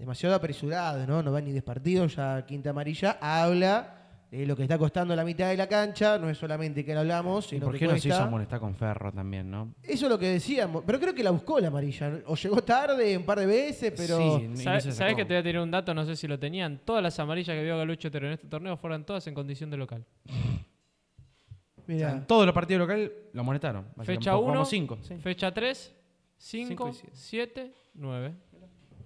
demasiado apresurado, ¿no? No va ni despartido, ya Quinta Amarilla habla de lo que está costando la mitad de la cancha, no es solamente que lo hablamos, sino ¿Y por qué no se hizo amonestar con Ferro también, no? Eso es lo que decíamos, pero creo que la buscó la amarilla, o llegó tarde un par de veces, pero... Sí, ¿Sabes que te voy a tirar un dato? No sé si lo tenían. Todas las amarillas que vio Galucho pero en este torneo fueron todas en condición de local. Mira todos los partidos locales lo molestaron. Fecha 1, sí. fecha 3, 5, 7, 9.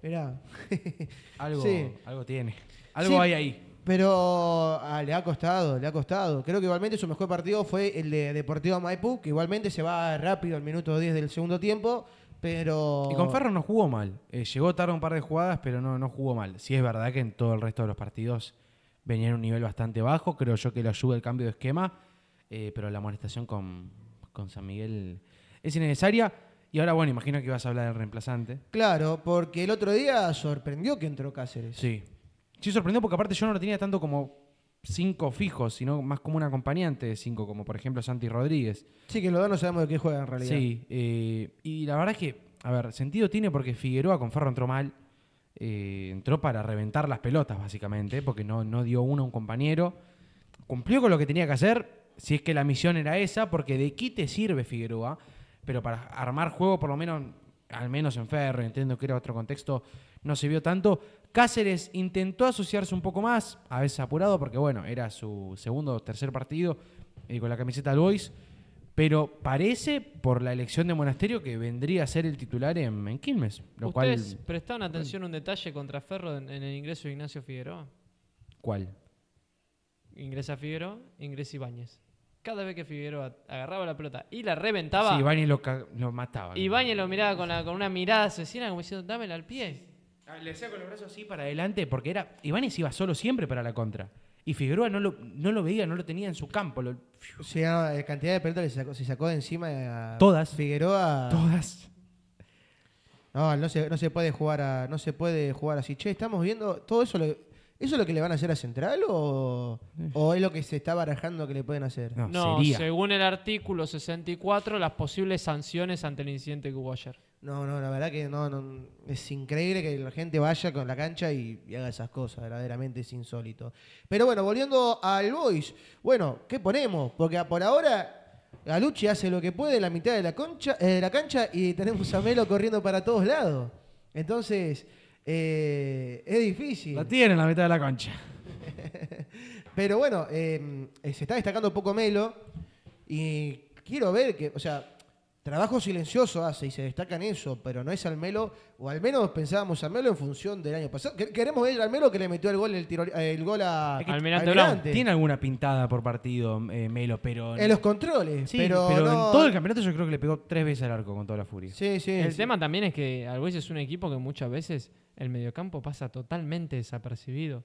algo, algo tiene. Algo hay ahí. Pero ah, le ha costado, le ha costado. Creo que igualmente su mejor partido fue el de Deportivo Maipú, que igualmente se va rápido al minuto 10 del segundo tiempo. Pero... Y con Ferro no jugó mal. Eh, llegó tarde un par de jugadas, pero no, no jugó mal. Si es verdad que en todo el resto de los partidos venía en un nivel bastante bajo. Creo yo que le ayuda el cambio de esquema. Eh, pero la molestación con, con San Miguel es innecesaria. Y ahora, bueno, imagino que ibas a hablar del reemplazante. Claro, porque el otro día sorprendió que entró Cáceres. Sí. Sí, sorprendió porque aparte yo no lo tenía tanto como cinco fijos, sino más como un acompañante de cinco, como por ejemplo Santi Rodríguez. Sí, que los dos no sabemos de qué juega en realidad. Sí, eh, y la verdad es que, a ver, sentido tiene porque Figueroa con Ferro entró mal. Eh, entró para reventar las pelotas, básicamente, porque no, no dio uno a un compañero. Cumplió con lo que tenía que hacer, si es que la misión era esa, porque de qué te sirve Figueroa pero para armar juego, por lo menos, al menos en Ferro, entiendo que era otro contexto, no se vio tanto. Cáceres intentó asociarse un poco más, a veces apurado, porque bueno, era su segundo o tercer partido y con la camiseta del Boys, pero parece, por la elección de Monasterio, que vendría a ser el titular en, Quilmes. Lo ¿Ustedes prestaron atención a un detalle contra Ferro en, en el ingreso de Ignacio Figueroa? ¿Cuál? Ingresa Figueroa, ingresa Ibáñez cada vez que Figueroa agarraba la pelota y la reventaba. Sí, Ibañez lo, lo, mataba. Ibañez lo miraba con, la, con una mirada asesina, como diciendo, dámela al pie. Ah, le hacía con los brazos así para adelante, porque era. Ibáñez iba solo siempre para la contra. Y Figueroa no lo, no lo veía, no lo tenía en su campo. la cantidad de pelotas se sacó, de encima. A Todas. Figueroa. Todas. No, no se, puede jugar no se puede jugar así. Che, estamos viendo. Todo eso lo, ¿Eso es lo que le van a hacer a Central o, es lo que se está barajando que le pueden hacer? No, según el artículo 64, las posibles sanciones ante el incidente que hubo ayer. No, no, la verdad que no, no, es increíble que la gente vaya con la cancha y, haga esas cosas, verdaderamente es insólito. Pero bueno, volviendo al Boys, bueno, ¿qué ponemos? Porque por ahora Galucci hace lo que puede en la mitad de la, eh, de la cancha y tenemos a Melo corriendo para todos lados. Entonces, eh, es difícil. La tiene la mitad de la concha. Pero bueno, eh, se está destacando un poco Melo y quiero ver que, o sea, Trabajo silencioso hace y se destaca en eso, pero no es Almelo, o al menos pensábamos Almelo en función del año pasado. Queremos ver Almelo que le metió el gol el, tiro, el gol a Almirante, Tiene alguna pintada por partido eh, Melo, pero en los controles, sí, pero, en todo el campeonato yo creo que le pegó tres veces al arco con toda la furia. Sí, sí. El tema también es que Albuis es un equipo que muchas veces el mediocampo pasa totalmente desapercibido.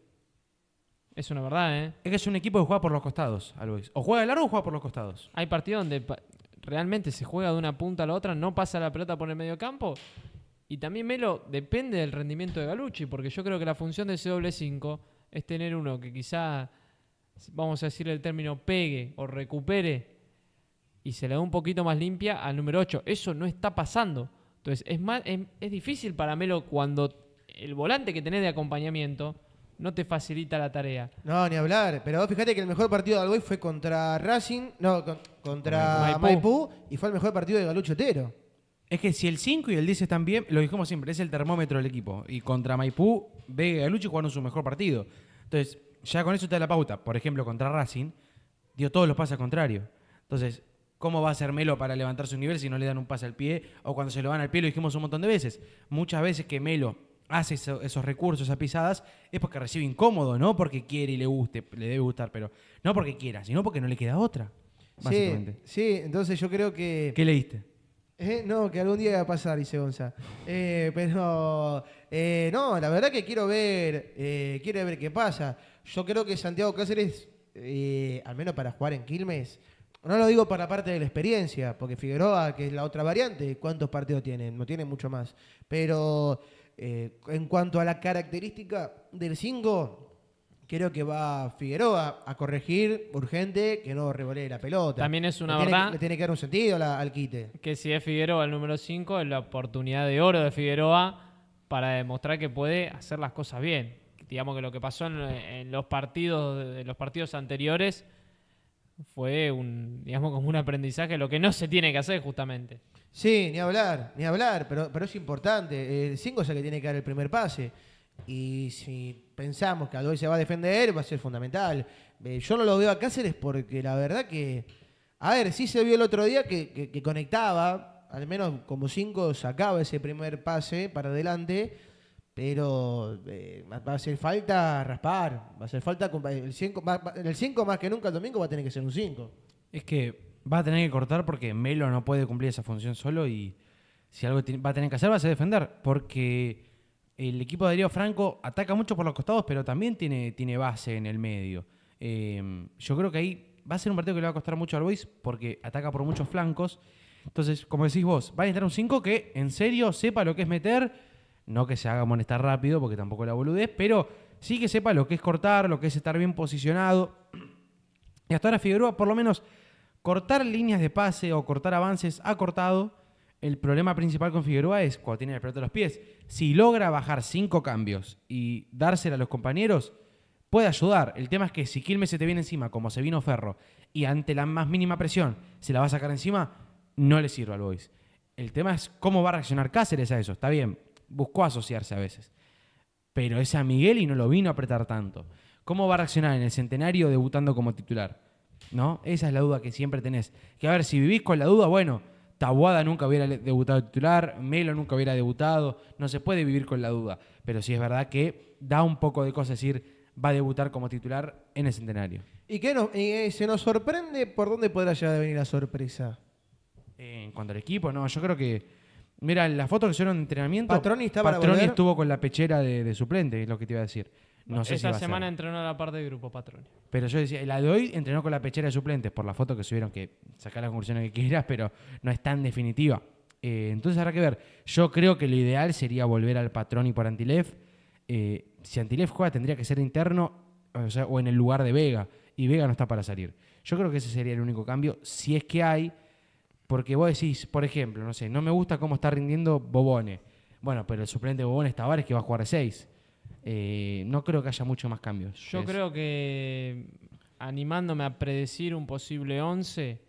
Es una verdad, ¿eh? Es que es un equipo que juega por los costados, Albuis. O juega de largo o juega por los costados. Hay partidos donde realmente se juega de una punta a la otra, no pasa la pelota por el medio campo. Y también Melo depende del rendimiento de Galucci, porque yo creo que la función de ese doble 5 es tener uno que quizá, vamos a decir el término, pegue o recupere y se le da un poquito más limpia al número 8. Eso no está pasando. Entonces es, más, es, es difícil para Melo cuando el volante que tenés de acompañamiento no te facilita la tarea. No, ni hablar. Pero fíjate que el mejor partido de Alboy fue contra Racing, no, contra Maipú. y fue el mejor partido de Galucho Otero. Es que si el 5 y el 10 están bien, lo dijimos siempre, es el termómetro del equipo. Y contra Maipú, ve Galucho jugaron su mejor partido. Entonces, ya con eso te da la pauta. Por ejemplo, contra Racing, dio todos los pases contrario. Entonces, ¿cómo va a ser Melo para levantar su nivel si no le dan un pase al pie? O cuando se lo van al pie, lo dijimos un montón de veces. Muchas veces que Melo hace esos recursos, esas pisadas, es porque recibe incómodo, no porque quiere y le guste, le debe gustar, pero no porque quiera, sino porque no le queda otra. Sí, entonces yo creo que. ¿Qué leíste? Eh, no, que algún día va a pasar, dice Gonza. Eh, pero eh, no, la verdad que quiero ver, quiero ver qué pasa. Yo creo que Santiago Cáceres, al menos para jugar en Quilmes, no lo digo para la parte de la experiencia, porque Figueroa, que es la otra variante, ¿cuántos partidos tiene? No tiene mucho más. Pero eh, en cuanto a la característica del 5, creo que va Figueroa a corregir urgente que no revolee la pelota. También es una verdad. Tiene, le tiene que dar un sentido al quite. Que si es Figueroa el número 5, es la oportunidad de oro de Figueroa para demostrar que puede hacer las cosas bien. Digamos que lo que pasó en, los, partidos, en los partidos anteriores fue un, digamos, como un aprendizaje, lo que no se tiene que hacer justamente. Sí, ni hablar, ni hablar, pero, pero es importante. Cinco es el que tiene que dar el primer pase. Y si pensamos que Aldoy se va a defender, va a ser fundamental. Eh, yo no lo veo a Cáceres porque la verdad que. A ver, sí se vio el otro día que, conectaba, al menos como cinco sacaba ese primer pase para adelante pero eh, va a hacer falta raspar, va a hacer falta el 5, más que nunca el domingo va a tener que ser un 5. Es que va a tener que cortar porque Melo no puede cumplir esa función solo y si algo va a tener que hacer va a ser defender, porque el equipo de Darío Franco ataca mucho por los costados, pero también tiene, tiene base en el medio. Em, yo creo que ahí va a ser un partido que le va a costar mucho al Boys porque ataca por muchos flancos. Entonces, como decís vos, va a necesitar un 5 que en serio sepa lo que es meter no que se haga molestar rápido, porque tampoco la boludez, pero sí que sepa lo que es cortar, lo que es estar bien posicionado. Y hasta ahora Figueroa, por lo menos, cortar líneas de pase o cortar avances ha cortado. El problema principal con Figueroa es cuando tiene el pelota de los pies. Si logra bajar cinco cambios y dársela a los compañeros, puede ayudar. El tema es que si Quilmes se te viene encima, como se vino Ferro, y ante la más mínima presión se la va a sacar encima, no le sirve al Boys. El tema es cómo va a reaccionar Cáceres a eso. Está bien, buscó asociarse a veces. Pero ese a Miguel y no lo vino a apretar tanto. ¿Cómo va a reaccionar en el centenario debutando como titular? ¿No? Esa es la duda que siempre tenés. Que a ver, si vivís con la duda, bueno, Tabuada nunca hubiera debutado titular, Melo nunca hubiera debutado, no se puede vivir con la duda. Pero sí es verdad que da un poco de cosa decir, va a debutar como titular en el centenario. ¿Y qué eh, se nos sorprende por dónde podrá llegar a venir la sorpresa? En cuanto al equipo, no, yo creo que Mira, las la foto que hicieron de entrenamiento, Patroni, estuvo con la pechera de, suplente, es lo que te iba a decir. No sé Esa semana entrenó a la parte del grupo, Patroni. Pero yo decía, la de hoy entrenó con la pechera de suplente, por la foto que subieron, que saca la conclusión que quieras, pero no es tan definitiva. Eh, entonces habrá que ver. Yo creo que lo ideal sería volver al Patroni por Antilef. Eh, si Antilef juega, tendría que ser interno o, sea, o en el lugar de Vega. Y Vega no está para salir. Yo creo que ese sería el único cambio, si es que hay, porque vos decís, por ejemplo, no sé, no me gusta cómo está rindiendo Bobone. Bueno, pero el suplente de Bobone es Tavares que va a jugar 6. Eh, no creo que haya mucho más cambios. Yo creo que animándome a predecir un posible 11,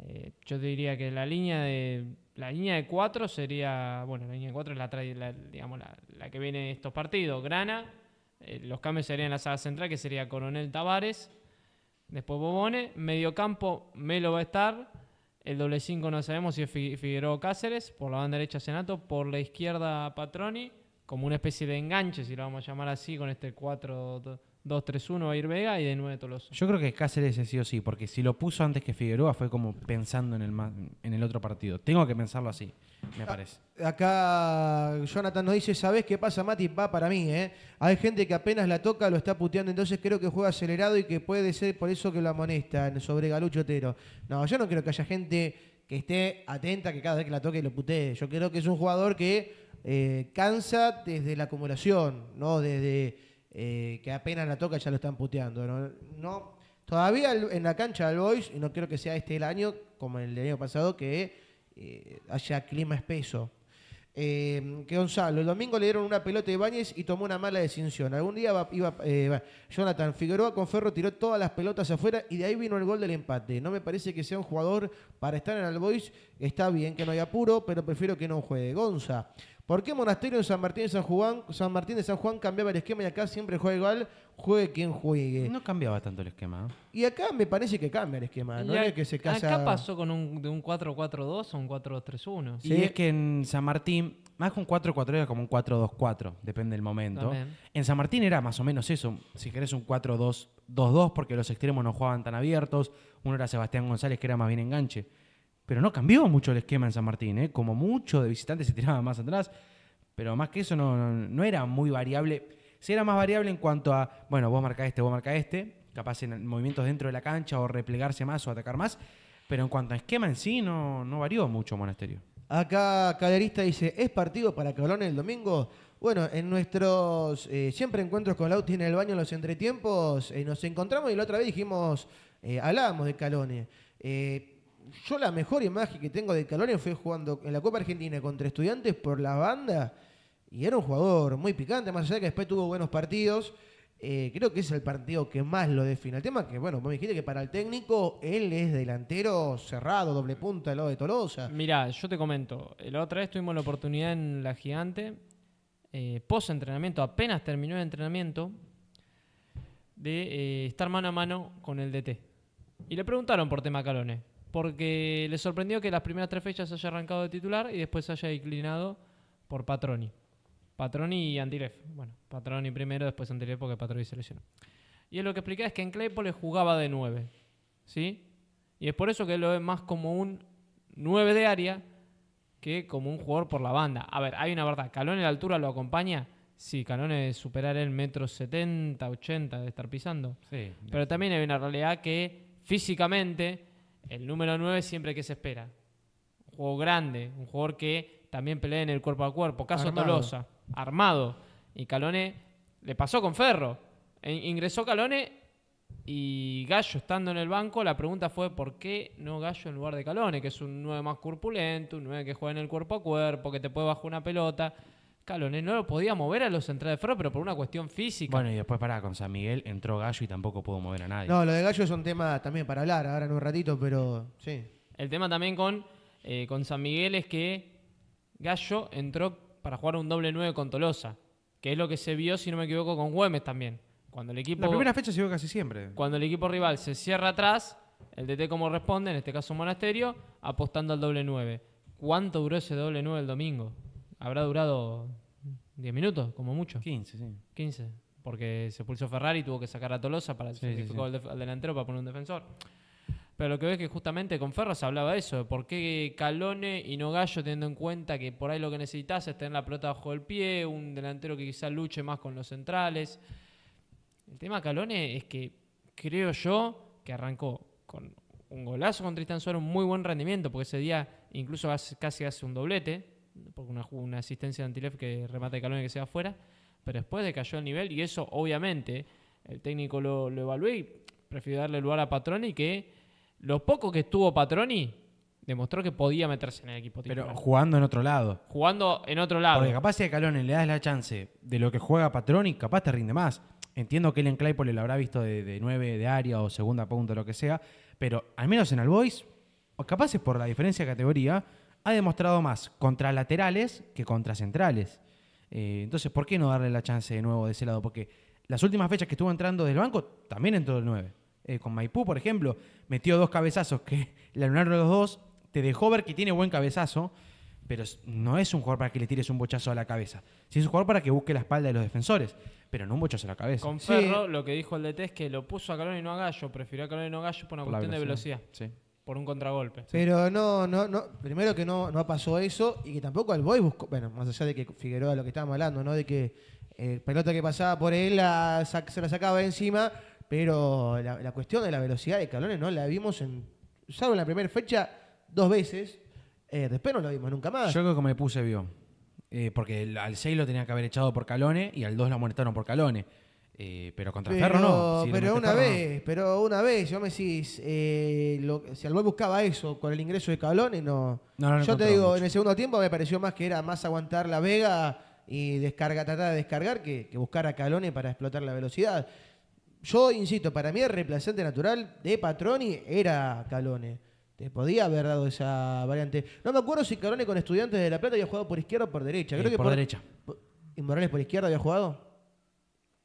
eh, yo te diría que la línea de la línea de 4 sería, bueno, la línea de 4 es la, que viene de estos partidos, Grana, eh, los cambios serían en la sala central que sería Coronel Tavares, después Bobone, mediocampo Melo va a estar el doble 5 no sabemos si es Figueroa Cáceres, por la banda derecha Senato, por la izquierda Patroni, como una especie de enganche, si lo vamos a llamar así, con este 4 2-3-1 va a ir Vega y de 9 Tolosa. Yo creo que Cáceres es sí o sí, porque si lo puso antes que Figueroa fue como pensando en el, en el otro partido. Tengo que pensarlo así, me ah, parece. Acá Jonathan nos dice, sabes qué pasa, Mati? Va para mí, ¿eh? Hay gente que apenas la toca, lo está puteando, entonces creo que juega acelerado y que puede ser por eso que lo amonestan sobre Galucho Otero. No, yo no creo que haya gente que esté atenta, que cada vez que la toque lo putee. Yo creo que es un jugador que eh, cansa desde la acumulación, ¿no? Desde eh, que apenas la toca ya lo están puteando. No, todavía en la cancha del Boys, y no quiero que sea este el año, como el del año pasado, que eh, haya clima espeso. Eh, que Gonzalo, el domingo le dieron una pelota de Báñez y tomó una mala decisión. Algún día iba, Jonathan Figueroa con Ferro tiró todas las pelotas afuera y de ahí vino el gol del empate. No me parece que sea un jugador para estar en el Boys Está bien que no haya apuro, pero prefiero que no juegue. Gonza, ¿Por qué Monasterio en San Martín de San Juan, San Martín de San Juan cambiaba el esquema y acá siempre juega igual, juegue quien juegue? No cambiaba tanto el esquema. Y acá me parece que cambia el esquema, ¿no? era que se casa... Acá pasó con un, de un 4-4-2 a un 4-3-1. 2 Sí, y es que en San Martín, más que un 4-4 era como un 4-2-4, depende del momento. En San Martín era más o menos eso, si querés un 4-2-2-2, porque los extremos no jugaban tan abiertos. Uno era Sebastián González, que era más bien enganche. Pero no cambió mucho el esquema en San Martín, ¿eh? como mucho de visitantes se tiraban más atrás, pero más que eso no, era muy variable. Si era más variable en cuanto a, bueno, vos marca este, vos marca este, capaz en movimientos dentro de la cancha o replegarse más o atacar más, pero en cuanto a esquema en sí no, no varió mucho Monasterio. Acá Calerista dice, ¿es partido para Calone el domingo? Bueno, en nuestros eh, siempre encuentros con Lauti en el baño en los entretiempos, eh, nos encontramos y la otra vez dijimos, hablábamos de Calone yo la mejor imagen que tengo de Calone fue jugando en la Copa Argentina contra Estudiantes por la banda y era un jugador muy picante, más allá que después tuvo buenos partidos. Eh, creo que es el partido que más lo define. El tema que, bueno, me dijiste que para el técnico él es delantero cerrado, doble punta lo de Tolosa. Mirá, yo te comento, la otra vez tuvimos la oportunidad en La Gigante, eh, post entrenamiento, apenas terminó el entrenamiento, de eh, estar mano a mano con el DT. Y le preguntaron por tema Calone porque le sorprendió que las primeras tres fechas haya arrancado de titular y después haya declinado por Patroni. Patroni y Antilef. Bueno, Patroni primero, después Antilef porque Patroni se lesionó. Y él lo que explica es que en Claypole jugaba de 9. ¿Sí? Y es por eso que él lo ve más como un 9 de área que como un jugador por la banda. A ver, hay una verdad. ¿Calón en la altura lo acompaña? Sí, Calón es superar el metro 70, 80 de estar pisando. Sí. Pero también hay una realidad que físicamente el número 9 siempre que se espera. Un juego grande, un jugador que también pelea en el cuerpo a cuerpo. Caso Tolosa, armado. Y Calone le pasó con Ferro. E ingresó Calone y Gallo estando en el banco, la pregunta fue ¿por qué no Gallo en lugar de Calone? Que es un 9 más corpulento, un 9 que juega en el cuerpo a cuerpo, que te puede bajar una pelota. Calone no lo podía mover a los centrales de Ferro, pero por una cuestión física. Bueno, y después pará, con San Miguel entró Gallo y tampoco pudo mover a nadie. No, lo de Gallo es un tema también para hablar ahora en un ratito, pero sí. El tema también con, eh, con San Miguel es que Gallo entró para jugar un doble nueve con Tolosa, que es lo que se vio, si no me equivoco, con Güemes también. Cuando el equipo, la primera fecha se vio casi siempre. Cuando el equipo rival se cierra atrás, el DT como responde, en este caso Monasterio, apostando al doble nueve ¿Cuánto duró ese doble nueve el domingo? habrá durado 10 minutos, como mucho. 15, sí. 15, porque se pulsó Ferrari, y tuvo que sacar a Tolosa para el delantero para poner un defensor. Pero lo que ves que justamente con Ferro se hablaba de eso, de por qué Calone y no Gallo, teniendo en cuenta que por ahí lo que necesitas es tener la pelota bajo el pie, un delantero que quizás luche más con los centrales. El tema Calone es que creo yo que arrancó con un golazo con Tristan Suárez, un muy buen rendimiento, porque ese día incluso casi hace un doblete, por una, asistencia de Antilef que remate Calón y que sea afuera, pero después cayó el nivel y eso obviamente el técnico lo, lo evaluó y prefirió darle lugar a Patroni que lo poco que estuvo Patroni demostró que podía meterse en el equipo Pero jugando en otro lado. Jugando en otro lado. Porque capaz si a Calone le das la chance de lo que juega Patroni, capaz te rinde más. Entiendo que en Claypole lo habrá visto de, 9 de área o segunda punta, o lo que sea, pero al menos en Albois, capaz es por la diferencia de categoría, ha demostrado más contra laterales que contra centrales. Eh, entonces, ¿por qué no darle la chance de nuevo de ese lado? Porque las últimas fechas que estuvo entrando del banco, también entró el 9. Eh, con Maipú, por ejemplo, metió dos cabezazos que le de los dos, te dejó ver que tiene buen cabezazo, pero no es un jugador para que le tires un bochazo a la cabeza. Si es un jugador para que busque la espalda de los defensores, pero no un bochazo a la cabeza. Con Ferro, lo que dijo el DT es que lo puso a Calón y no a Gallo, prefirió a Calón y no a Gallo por una cuestión de velocidad. Sí por un contragolpe. Pero no, no, no, primero que no, no pasó eso y que tampoco al Boy buscó, bueno, más allá de que Figueroa lo que estábamos hablando, ¿no? De que el eh, pelota que pasaba por él se la sacaba encima, pero la, cuestión de la velocidad de Calones no la vimos en, salvo en la primera fecha, dos veces, eh, después no la vimos nunca más. Yo creo que me puse vio. Eh, porque al 6 lo tenía que haber echado por calones y al 2 la amonestaron por calones. Eh, pero contra Ferro no. pero una vez, pero una vez, yo me decís, eh, si algo buscaba eso con el ingreso de calone no. yo te digo, en el segundo tiempo me pareció más que era más aguantar la Vega y descarga, tratar de descargar que, buscar a Calone para explotar la velocidad. Yo insisto, para mí el reemplazante natural de Patroni era Calone. Te podía haber dado esa variante. No me acuerdo si Calone con Estudiantes de La Plata había jugado por izquierda o por derecha. Eh, por, por derecha. ¿Y Morales por izquierda había jugado?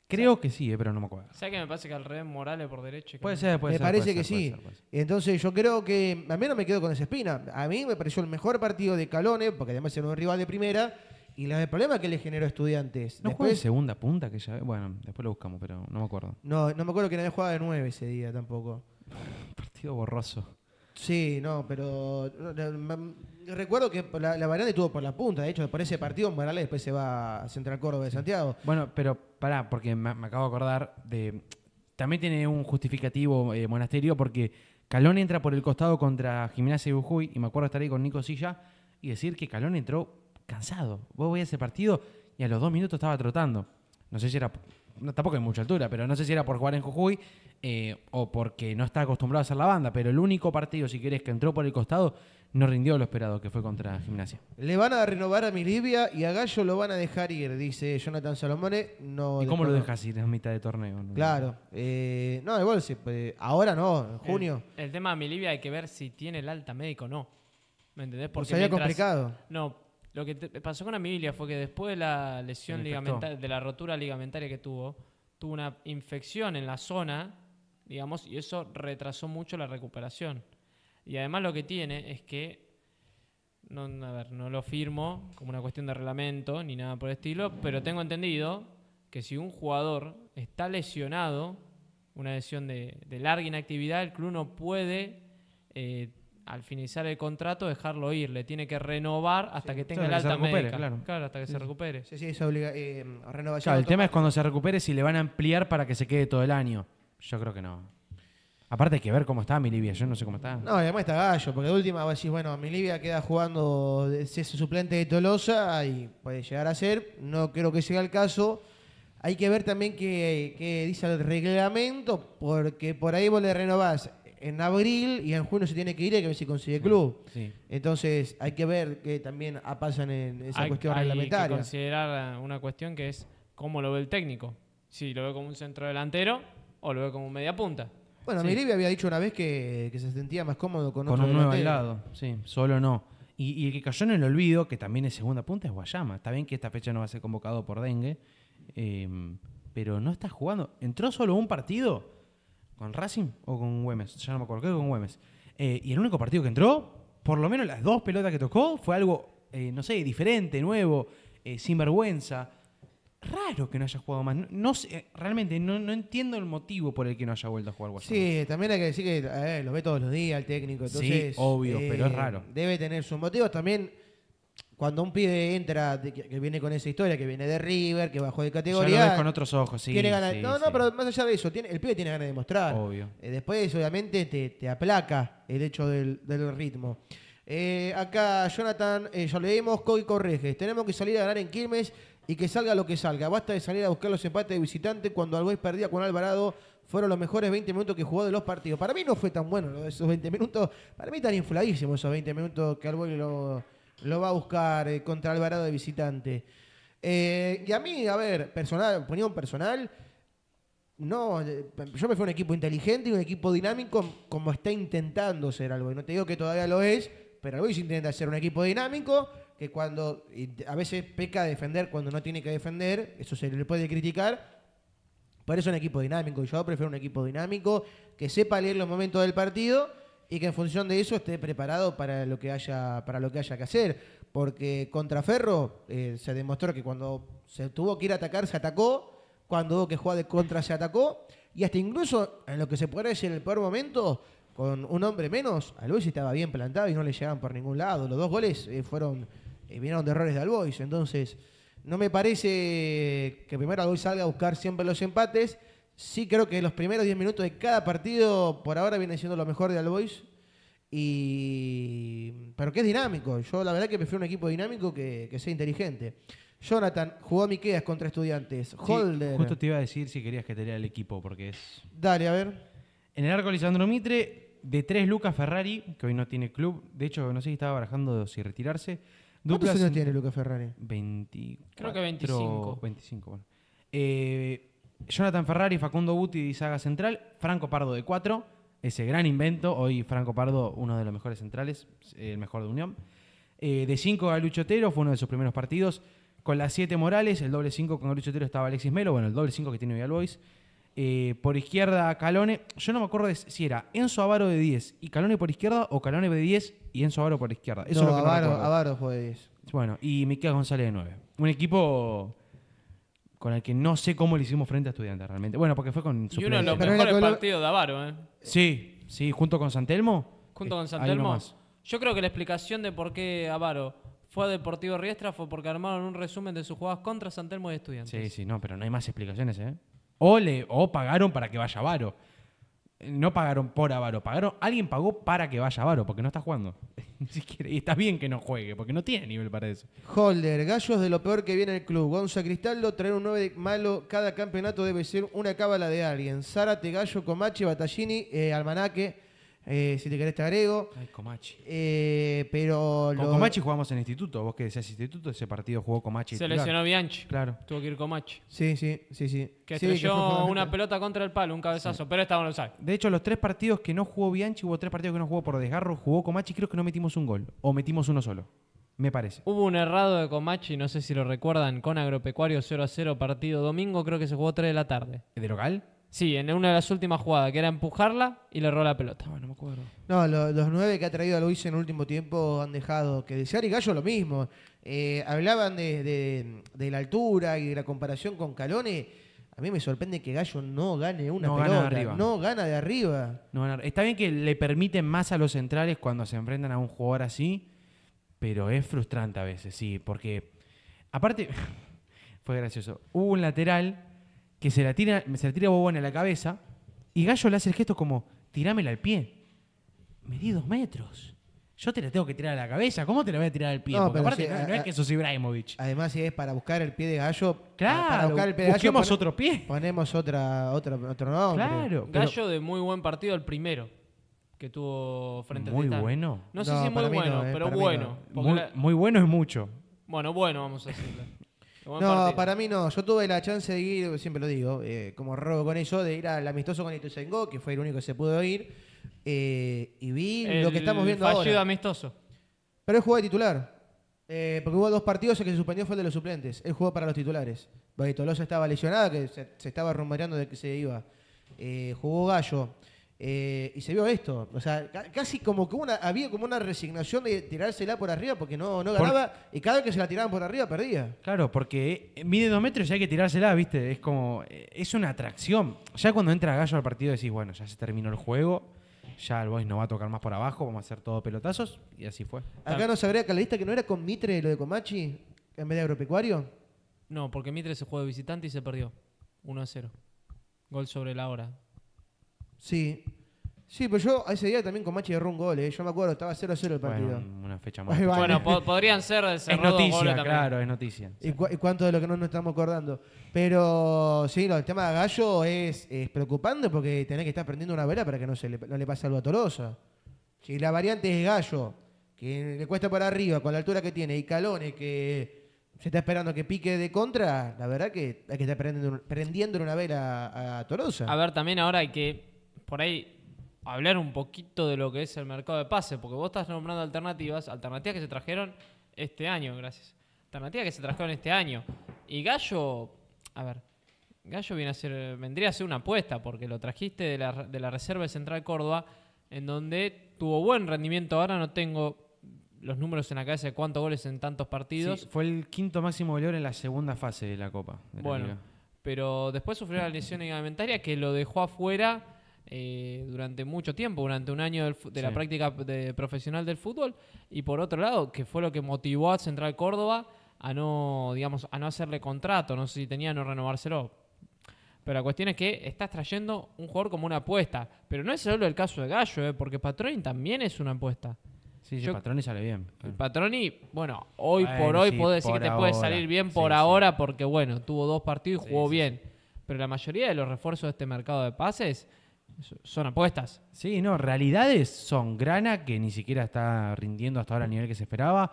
Creo que sí, eh, pero no me acuerdo. ¿Sabes que me parece que al revés Morales por derecho Puede ser, puede me ser. Me parece que sí. Entonces yo creo que a mí no me quedo con esa espina. A mí me pareció el mejor partido de Calones porque además era un rival de primera. Y el problema que le generó a Estudiantes. ¿No después, de segunda punta? que ya Bueno, después lo buscamos, pero no me acuerdo. No, no me acuerdo que nadie jugaba de nueve ese día tampoco. Partido borroso. Sí, no, pero recuerdo que la, la estuvo por la punta, de hecho, por ese partido Morales después se va a Central Córdoba de Santiago. Bueno, pero pará, porque me, acabo de acordar de... También tiene un justificativo eh, monasterio porque Calón entra por el costado contra Gimnasia y Bujuy, y me acuerdo estar ahí con Nico Silla y decir que Calón entró cansado. Vos voy a ese partido y a los dos minutos estaba trotando. No sé si era tampoco hay mucha altura, pero no sé si era por jugar en Jujuy eh, o porque no está acostumbrado a hacer la banda, pero el único partido, si querés, que entró por el costado no rindió lo esperado, que fue contra Gimnasia. Le van a renovar a Milivia y a Gallo lo van a dejar ir, dice Jonathan Salomone. No, ¿Y cómo lo dejas ir en mitad de torneo? Claro. Eh, no, igual, ahora no, en junio. El, tema de Milivia hay que ver si tiene el alta médico o no. ¿Me entendés? Porque pues sería complicado. No, lo que pasó con Amilia fue que después de la lesión ligamentaria, de la rotura ligamentaria que tuvo, tuvo una infección en la zona, digamos, y eso retrasó mucho la recuperación. Y además lo que tiene es que, no, a ver, no lo firmo como una cuestión de reglamento ni nada por el estilo, pero tengo entendido que si un jugador está lesionado, una lesión de, larga inactividad, el club no puede eh, al finalizar el contrato dejarlo ir, le tiene que renovar hasta que tenga el alta médica. Claro. hasta que se recupere. Sí, sí, es obliga eh, el tema es cuando se recupere si le van a ampliar para que se quede todo el año. Yo creo que no. Aparte hay que ver cómo está Milivia, yo no sé cómo está. No, además está gallo, porque de última vos decís, bueno, Milivia queda jugando es suplente de Tolosa y puede llegar a ser, no creo que sea el caso. Hay que ver también qué dice el reglamento, porque por ahí vos le renovás en abril y en junio se tiene que ir y hay que ver si consigue club. Entonces hay que ver que también pasan en esa cuestión reglamentaria. Hay que considerar una cuestión que es cómo lo ve el técnico. Si lo ve como un centro delantero o lo ve como un media punta. Bueno, sí. había dicho una vez que, se sentía más cómodo con, otro un nuevo lado. Sí, solo no. Y, el que cayó en el olvido, que también es segunda punta, es Guayama. Está bien que esta fecha no va a ser convocado por dengue, eh, pero no está jugando. Entró solo un partido ¿Con Racing o con Güemes? Ya no me acuerdo, creo que con Güemes. Eh, y el único partido que entró, por lo menos las dos pelotas que tocó, fue algo, eh, no sé, diferente, nuevo, eh, sin vergüenza. Raro que no haya jugado más. No, sé, realmente no, entiendo el motivo por el que no haya vuelto a jugar Sí, también hay que decir que lo ve todos los días el técnico. Entonces, sí, obvio, pero es raro. Debe tener sus motivos. También cuando un pibe entra, que, viene con esa historia, que viene de River, que bajó de categoría. lo con otros ojos, sí. Tiene ganas, no, no, pero más allá de eso, el pibe tiene ganas de demostrar. Obvio. Eh, después, obviamente, te, aplaca el hecho del, ritmo. Eh, acá, Jonathan, eh, ya leímos, Coy Correges. Tenemos que salir a ganar en Quilmes y que salga lo que salga. Basta de salir a buscar los empates de visitante cuando Albois perdía con Alvarado. Fueron los mejores 20 minutos que jugó de los partidos. Para mí no fue tan bueno esos 20 minutos. Para mí tan infladísimos esos 20 minutos que Albois lo lo va a buscar eh, contra Alvarado de visitante. Eh, y a mí, a ver, personal, opinión personal, no, eh, yo me fui a un equipo inteligente y un equipo dinámico como está intentando ser algo. Y no te digo que todavía lo es, pero se intenta ser un equipo dinámico que cuando a veces peca de defender cuando no tiene que defender, eso se le puede criticar. Pero es un equipo dinámico yo prefiero un equipo dinámico que sepa leer los momentos del partido y que en función de eso esté preparado para lo que haya, para lo que, haya que hacer. Porque contra Ferro eh, se demostró que cuando se tuvo que ir a atacar, se atacó, cuando hubo que jugar de contra, se atacó, y hasta incluso en lo que se puede decir en el peor momento, con un hombre menos, Albois estaba bien plantado y no le llegaban por ningún lado. Los dos goles eh, fueron, eh, vinieron de errores de Albois, entonces... No me parece que primero Albois salga a buscar siempre los empates Sí, creo que los primeros 10 minutos de cada partido por ahora viene siendo lo mejor de Albois. Y... Pero que es dinámico. Yo la verdad que prefiero un equipo dinámico que, sea inteligente. Jonathan jugó a Miqueas contra Estudiantes. Holder. justo te iba a decir si querías que te lea el equipo, porque es. Dale, a ver. En el arco Lisandro Mitre, de tres Lucas Ferrari, que hoy no tiene club. De hecho, no sé si estaba barajando si retirarse. ¿Cuántos años tiene Lucas Ferrari? 20... Creo que 25. 25, bueno. Eh, Jonathan Ferrari, Facundo Buti, saga central. Franco Pardo de 4, ese gran invento. Hoy Franco Pardo, uno de los mejores centrales, el mejor de Unión. Eh, de 5 Galucho Otero, fue uno de sus primeros partidos. Con las 7 Morales, el doble 5 con Galucho Otero estaba Alexis Melo, bueno, el doble 5 que tiene hoy eh, por izquierda Calone, yo no me acuerdo si era Enzo Avaro de 10 y Calone por izquierda o Calone de 10 y Enzo Avaro por izquierda. Eso es lo que Avaro, no Avaro fue de 10. Bueno, y Miquel González de 9. Un equipo con el que no sé cómo le hicimos frente a Estudiantes realmente. Bueno, porque fue con su Y uno de los mejores partidos de Avaro, ¿eh? Sí, sí, junto con Santelmo. Junto con eh, Santelmo. Yo creo que la explicación de por qué Avaro fue a Deportivo Riestra fue porque armaron un resumen de sus jugadas contra Santelmo y Estudiantes. Sí, sí, no, pero no hay más explicaciones, ¿eh? O, le, o pagaron para que vaya Avaro no pagaron por Avaro, pagaron, alguien pagó para que vaya Avaro, porque no está jugando. y está bien que no juegue, porque no tiene nivel para eso. Holder, gallos de lo peor que viene el club. Gonza Cristaldo, traer un 9 malo cada campeonato debe ser una cábala de alguien. Zárate, Gallo, Comache, Batallini, eh, Almanaque. Eh, si te querés te agrego. Ay, Comachi. Eh, pero Con Comachi jugamos en instituto. Vos que decías instituto, ese partido jugó Comachi. Se lesionó Bianchi. Claro. Tuvo que ir Comachi Sí, sí, sí, sí. Que estrelló una pelota contra el palo, un cabezazo, pero estaba en los De hecho, los tres partidos que no jugó Bianchi, hubo tres partidos que no jugó por desgarro, jugó Comachi, creo que no metimos un gol. O metimos uno solo. Me parece. Hubo un errado de Comachi, no sé si lo recuerdan, con Agropecuario 0 a 0, partido domingo, creo que se jugó 3 de la tarde. ¿De local? Sí, en una de las últimas jugadas, que era empujarla y le roba la pelota. Bueno, me acuerdo. No, los nueve que ha traído a Luis en el último tiempo han dejado que desear y Gallo lo mismo. Eh, hablaban de, la altura y de la comparación con Calone. A mí me sorprende que Gallo no gane una pelota. arriba. No gana de arriba. No Está bien que le permiten más a los centrales cuando se enfrentan a un jugador así, pero es frustrante a veces, sí, porque aparte fue gracioso. Hubo un lateral que se la tira, se tira Bobón a la cabeza y Gallo le hace el gesto como, tirámela al pie. Medí dos metros. Yo te la tengo que tirar a la cabeza, ¿cómo te la voy a tirar al pie? Porque aparte no, es que sos Ibrahimovic. Además, si es para buscar el pie de gallo, claro, para otro pie. Ponemos otra, otra otro nombre. Claro. Gallo de muy buen partido, el primero que tuvo frente a a Muy bueno. No, sé si muy bueno, eh, pero bueno. Muy, muy bueno es mucho. Bueno, bueno, vamos a decirlo no, para mí no. Yo tuve la chance de ir, siempre lo digo, eh, como robo con eso, de ir al amistoso con Ituzaingó, que fue el único que se pudo ir. Eh, y vi lo que estamos viendo fallido ahora. amistoso. Pero él jugó de titular. Eh, porque hubo dos partidos, el que se suspendió fue el de los suplentes. Él jugó para los titulares. Tolosa estaba lesionada, que se, se estaba rumoreando de que se iba. jugó Gallo. Eh, y se vio esto, o sea, casi como que había como una resignación de tirársela por arriba porque no, no ganaba y cada vez que se la tiraban por arriba perdía. Claro, porque eh, mide dos metros y hay que tirársela, ¿viste? Es como, eh, es una atracción. Ya cuando entra Gallo al partido decís, bueno, ya se terminó el juego, ya el Boy no va a tocar más por abajo, vamos a hacer todo pelotazos y así fue. Acá nos agrega lista que no era con Mitre lo de Comachi en vez de agropecuario. No, porque Mitre se jugó de visitante y se perdió 1 a 0. Gol sobre la hora. Sí. Sí, pero yo ese día también con Machi de un gol, eh. Yo me acuerdo, estaba 0 0 el partido. Bueno, una fecha más. podrían ser de Es noticia, claro, es noticia. ¿Y, cuánto de lo que no nos estamos acordando? Pero sí, el tema de Gallo es, preocupante porque tenés que estar prendiendo una vela para que no, se le, pase algo a Torosa. Si la variante es Gallo, que le cuesta para arriba con la altura que tiene, y Calones, que se está esperando que pique de contra, la verdad que hay que estar prendiendo, una vela a, a A ver, también ahora hay que por ahí hablar un poquito de lo que es el mercado de pases, porque vos estás nombrando alternativas, alternativas que se trajeron este año, gracias. Alternativas que se trajeron este año. Y Gallo, a ver, Gallo viene a ser, vendría a ser una apuesta, porque lo trajiste de la, de la Reserva de Central Córdoba, en donde tuvo buen rendimiento. Ahora no tengo los números en la cabeza de cuántos goles en tantos partidos. fue el quinto máximo goleador en la segunda fase de la Copa. bueno, pero después sufrió la lesión ligamentaria que lo dejó afuera eh, durante mucho tiempo, durante un año de la práctica de, profesional del fútbol, y por otro lado, que fue lo que motivó a Central Córdoba a no, digamos, a no hacerle contrato, no sé si tenía no renovárselo. Pero la cuestión es que estás trayendo un jugador como una apuesta. Pero no es solo el caso de Gallo, eh, porque Patroni también es una apuesta. Sí, sí, Patroni sale bien. El Patroni, bueno, hoy por hoy puedo decir que te puede salir bien por ahora, porque bueno, tuvo dos partidos y jugó bien. Pero la mayoría de los refuerzos de este mercado de pases son apuestas. Sí, no, realidades son Grana, que ni siquiera está rindiendo hasta ahora al nivel que se esperaba.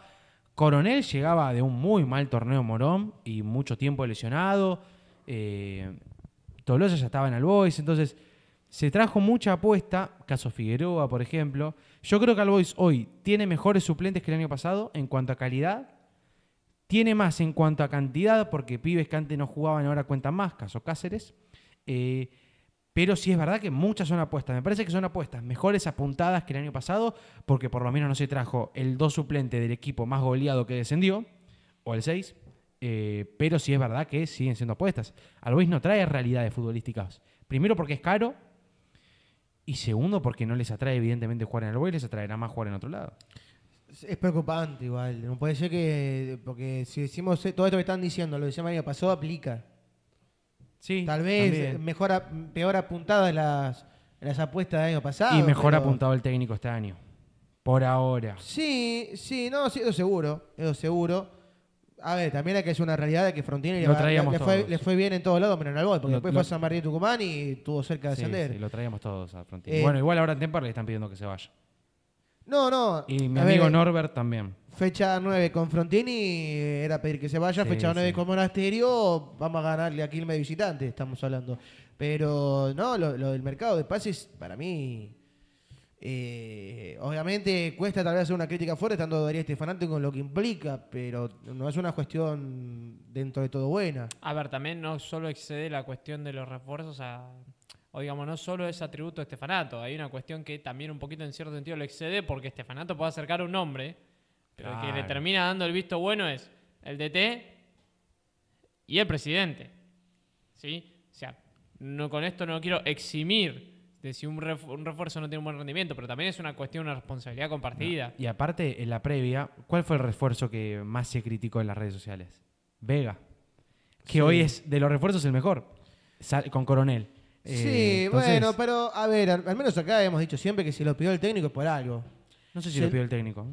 Coronel llegaba de un muy mal torneo Morón y mucho tiempo lesionado. Eh, Tolosa ya estaba en Albois, entonces se trajo mucha apuesta. Caso Figueroa, por ejemplo. Yo creo que Albois hoy tiene mejores suplentes que el año pasado en cuanto a calidad. Tiene más en cuanto a cantidad, porque pibes que antes no jugaban ahora cuentan más, caso Cáceres. Eh, pero sí es verdad que muchas son apuestas. Me parece que son apuestas mejores apuntadas que el año pasado, porque por lo menos no se trajo el dos suplente del equipo más goleado que descendió, o el 6. Eh, pero sí es verdad que siguen siendo apuestas. Luis no trae realidades futbolísticas. Primero porque es caro. Y segundo porque no les atrae, evidentemente, jugar en y les atraerá más jugar en otro lado. Es preocupante igual. No puede ser que. Porque si decimos todo esto que están diciendo, lo que María pasó, aplica. Tal vez eh, mejor peor apuntada las, las apuestas del año pasado. Y mejor apuntado el técnico este año. Por ahora. Sí, sí, no, sí, eso seguro, eso seguro. A ver, también hay que es una realidad que Frontini le, fue, bien en todos lados menos en el porque después fue a San Martín Tucumán y tuvo cerca de ascender. Sí, lo traíamos todos a Frontini. Eh, bueno, igual ahora en Tempar le están pidiendo que se vaya. No, no. Y mi amigo eh, Norbert también. Fecha 9 con Frontini eh, era pedir que se vaya. fecha 9 con Monasterio, vamos a ganarle a Quilmes de visitante, estamos hablando. Pero no, lo, del mercado de pases, para mí. Eh, obviamente cuesta tal vez hacer una crítica fuerte estando Darío y con lo que implica, pero no es una cuestión dentro de todo buena. A ver, también no solo excede la cuestión de los refuerzos a, o digamos, no solo es atributo de Estefanato, hay una cuestión que también un poquito en cierto sentido lo excede porque Estefanato puede acercar un nombre... Pero el que le termina dando el visto bueno es el DT y el presidente. ¿Sí? O sea, no, con esto no quiero eximir de si un, refuerzo no tiene un buen rendimiento, pero también es una cuestión, una responsabilidad compartida. Y aparte, en la previa, ¿cuál fue el refuerzo que más se criticó en las redes sociales? Vega, que hoy es de los refuerzos el mejor, con Coronel. sí, eh, bueno, pero a ver, al, menos acá hemos dicho siempre que si lo pidió el técnico es por algo. No sé si lo pidió el técnico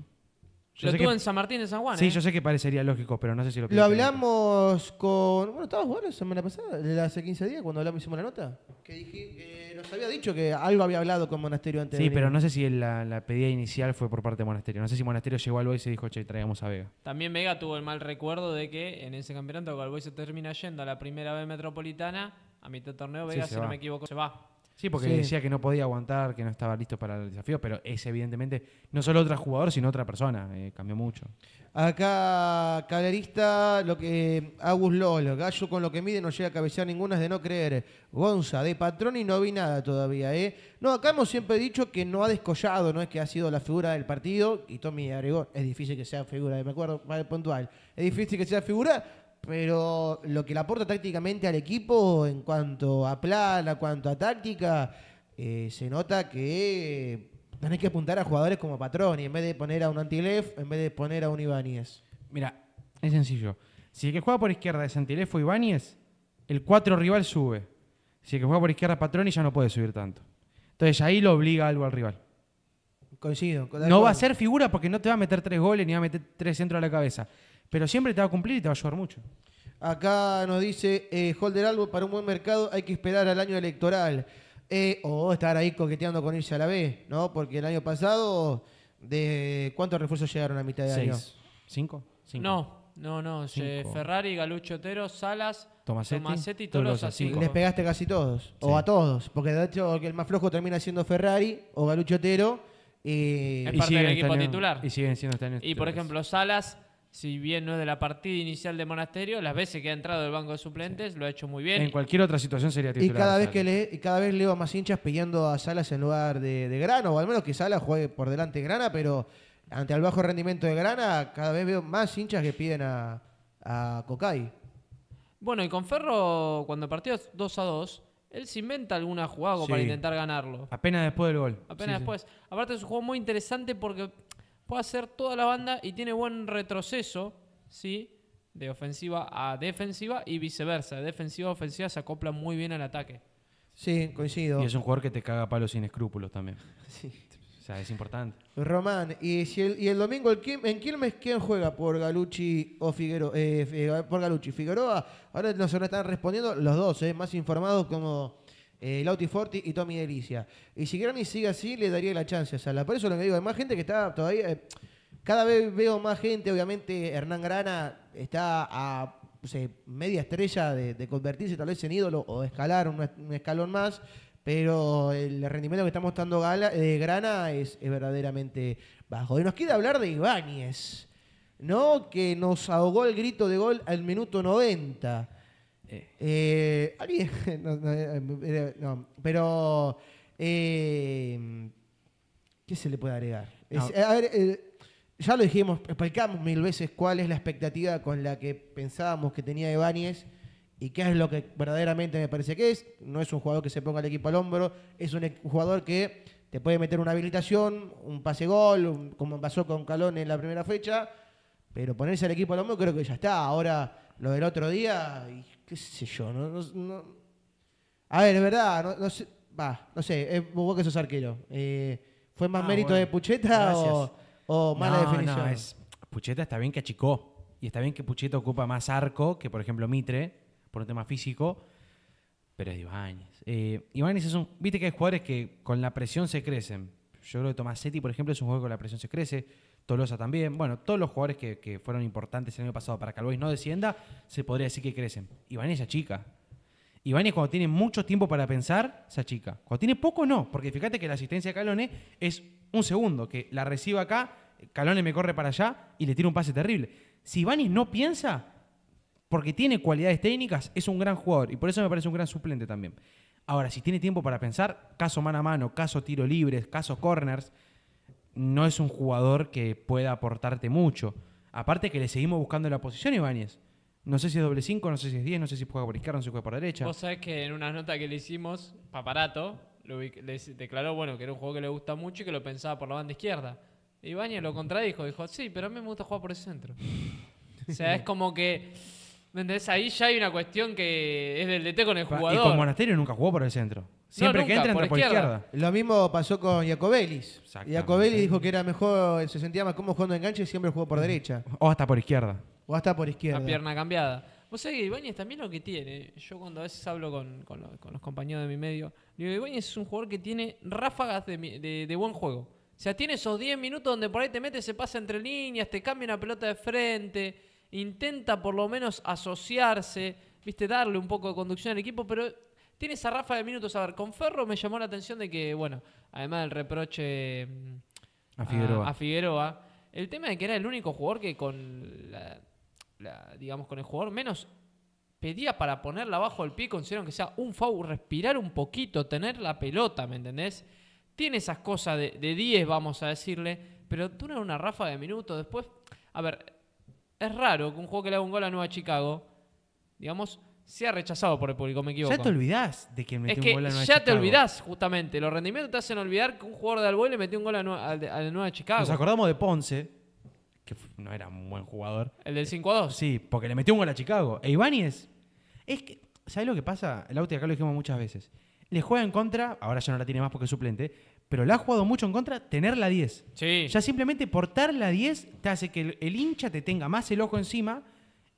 lo tuvo en San Martín de San Juan. Sí, ¿eh? yo sé que parecería lógico, pero no sé si lo Lo hablamos con. Bueno, estabas bueno la semana pasada, hace 15 días, cuando hablamos hicimos la nota. Que nos había dicho que algo había hablado con Monasterio antes. Sí, pero no sé si la, pedida inicial fue por parte de Monasterio. No sé si Monasterio llegó al Boys y se dijo, che, traigamos a Vega. También Vega tuvo el mal recuerdo de que en ese campeonato, cuando el Boys se termina yendo a la primera vez metropolitana, a mitad de torneo, Vega, si no me equivoco, se va. Sí, porque decía que no podía aguantar, que no estaba listo para el desafío, pero es evidentemente no solo otro jugador, sino otra persona. Eh, cambió mucho. Acá, Calerista, lo que Agus Lolo, Gallo con lo que mide no llega a cabecear ninguna, es de no creer. Gonza, de patrón y no vi nada todavía. ¿eh? No, acá hemos siempre dicho que no ha descollado, no es que ha sido la figura del partido, y Tommy agregó, es difícil que sea figura, me acuerdo, vale, puntual. Es difícil que sea figura, pero lo que le aporta tácticamente al equipo en cuanto a plana, en cuanto a táctica, eh, se nota que tenés que apuntar a jugadores como patrón y en vez de poner a un Antilef, en vez de poner a un Ibáñez. Mira, es sencillo. Si el que juega por izquierda es Antilef o Ibáñez, el cuatro rival sube. Si el que juega por izquierda es patrón y ya no puede subir tanto. Entonces ahí lo obliga algo al rival. Coincido. No va a ser figura porque no te va a meter tres goles ni va a meter tres centros a la cabeza pero siempre te va a cumplir y te va a ayudar mucho. Acá nos dice eh, Holder Albo, para un buen mercado hay que esperar al año electoral. Eh, o estar ahí coqueteando con irse a la B, ¿no? Porque el año pasado, de ¿cuántos refuerzos llegaron a mitad de año? ¿Cinco? Cinco. No, no, no. Eh, Ferrari, Galucho Otero, Salas, Tomasetti, Tomasetti y Cinco. Les pegaste casi todos, o a todos. Porque de hecho el más flojo termina siendo Ferrari o Galucho Otero. Y, es parte del equipo este titular. Y siguen siendo este Y por ejemplo, Salas si bien no es de la partida inicial de Monasterio, las veces que ha entrado del banco de suplentes lo ha hecho muy bien. En cualquier otra situación sería titular. Y cada vez, que le, y cada vez leo a más hinchas pidiendo a Salas en lugar de, de Grana, o al menos que Salas juegue por delante de Grana, pero ante el bajo rendimiento de Grana, cada vez veo más hinchas que piden a, Cocay. Bueno, y con Ferro, cuando partió 2 a 2, él se inventa alguna jugada para intentar ganarlo. Apenas después del gol. Apenas después. Aparte es un juego muy interesante porque puede hacer toda la banda y tiene buen retroceso, ¿sí? De ofensiva a defensiva y viceversa. De defensiva a ofensiva se acopla muy bien al ataque. Sí, coincido. Y es un jugador que te caga palos sin escrúpulos también. Sí. O sea, es importante. Román, y, si el, y el domingo el en Quilmes, ¿quién juega? ¿Por Galucci o Figueroa? Eh, eh por Galucci. Figueroa, ahora nos están respondiendo los dos, eh, más informados como eh, Lauti Forti y Tommy Delicia. Y si Granny sigue así, le daría la chance a Sala. Por eso lo que digo, hay más gente que está todavía. Eh, cada vez veo más gente, obviamente Hernán Grana está a media estrella de, convertirse tal vez en ídolo o escalar un, escalón más, pero el rendimiento que estamos dando Gala, eh, Grana es, es, verdaderamente bajo. Y nos queda hablar de Ibáñez, ¿no? Que nos ahogó el grito de gol al minuto 90. Eh, eh pero. Eh, ¿Qué se le puede agregar? Eh, ya lo dijimos, explicamos mil veces cuál es la expectativa con la que pensábamos que tenía Ibáñez y qué es lo que verdaderamente me parece que es. No es un jugador que se ponga el equipo al hombro, es un jugador que te puede meter una habilitación, un pase gol, como pasó con Calón en la primera fecha, pero ponerse al equipo al hombro creo que ya está. Ahora, lo del otro día, y qué sé yo, no, no, A ver, es verdad, no, no sé, va, no sé, eh, vos que sos arquero. Eh, ¿Fue más ah, mérito de Pucheta o, o mala definición? Pucheta está bien que achicó. Y está bien que Pucheta ocupa más arco que, por ejemplo, Mitre, por un tema físico. Pero es de Ibáñez. Eh, Ibáñez es un. Viste que hay jugadores que con la presión se crecen. Yo creo que Tomasetti, por ejemplo, es un jugador que con la presión se crece. Tolosa también. Bueno, todos los jugadores que, fueron importantes el año pasado para que no descienda, se podría decir que crecen. Ibanez se chica. Ibanez cuando tiene mucho tiempo para pensar, esa chica. Cuando tiene poco, no. Porque fíjate que la asistencia de Calone es un segundo, que la reciba acá, Calone me corre para allá y le tira un pase terrible. Si Ibanez no piensa, porque tiene cualidades técnicas, es un gran jugador y por eso me parece un gran suplente también. Ahora, si tiene tiempo para pensar, caso mano a mano, caso tiro libre, caso corners, no es un jugador que pueda aportarte mucho. Aparte que le seguimos buscando la posición, Ibáñez. No sé si es doble 5, no sé si es 10, no sé si juega por izquierda, no sé si juega por derecha. Vos sabés que en una nota que le hicimos, Paparato le declaró bueno, que era un juego que le gusta mucho y que lo pensaba por la banda izquierda. Ibáñez lo contradijo, dijo, sí, pero a mí me gusta jugar por el centro. o sea, es como que... entendés? Ahí ya hay una cuestión que es del DT con el jugador. Y con Monasterio nunca jugó por el centro. Siempre que entra, por, por izquierda. Lo mismo pasó con Iacobelis. Iacobelis dijo que era mejor, se sentía más cómodo jugando enganche y siempre jugó por derecha. O hasta por izquierda. O hasta por izquierda. La pierna cambiada. Vos sabés que Ibáñez también lo que tiene, yo cuando a veces hablo con, los compañeros de mi medio, digo, Ibáñez es un jugador que tiene ráfagas de, buen juego. O sea, tiene esos 10 minutos donde por ahí te metes, se pasa entre líneas, te cambia una pelota de frente, intenta por lo menos asociarse, viste, darle un poco de conducción al equipo, pero tiene esa rafa de minutos. A ver, con Ferro me llamó la atención de que, bueno, además del reproche mm, a Figueroa, el tema de que era el único jugador que con digamos con el jugador menos pedía para ponerla bajo el pie, consideraron que sea un foul, respirar un poquito, tener la pelota, ¿me entendés? Tiene esas cosas de 10, vamos a decirle, pero tú eres una rafa de minutos. Después, a ver, es raro que un juego que le haga un gol a Nueva Chicago, digamos, se ha rechazado por el público, me equivoco. Ya te olvidás de que metió un gol a Nueva Ya te olvidás, justamente. Los rendimientos te hacen olvidar que un jugador de Alboy le metió un gol a, Nueva, Nueva Chicago. Nos acordamos de Ponce, que no era un buen jugador. ¿El del 5 a 2? Sí, porque le metió un gol a Chicago. E Ibáñez. Es que, ¿sabes lo que pasa? El auto acá lo dijimos muchas veces. Le juega en contra, ahora ya no la tiene más porque es suplente, pero la ha jugado mucho en contra tener la 10. Sí. Ya simplemente portar la 10 te hace que el hincha te tenga más el ojo encima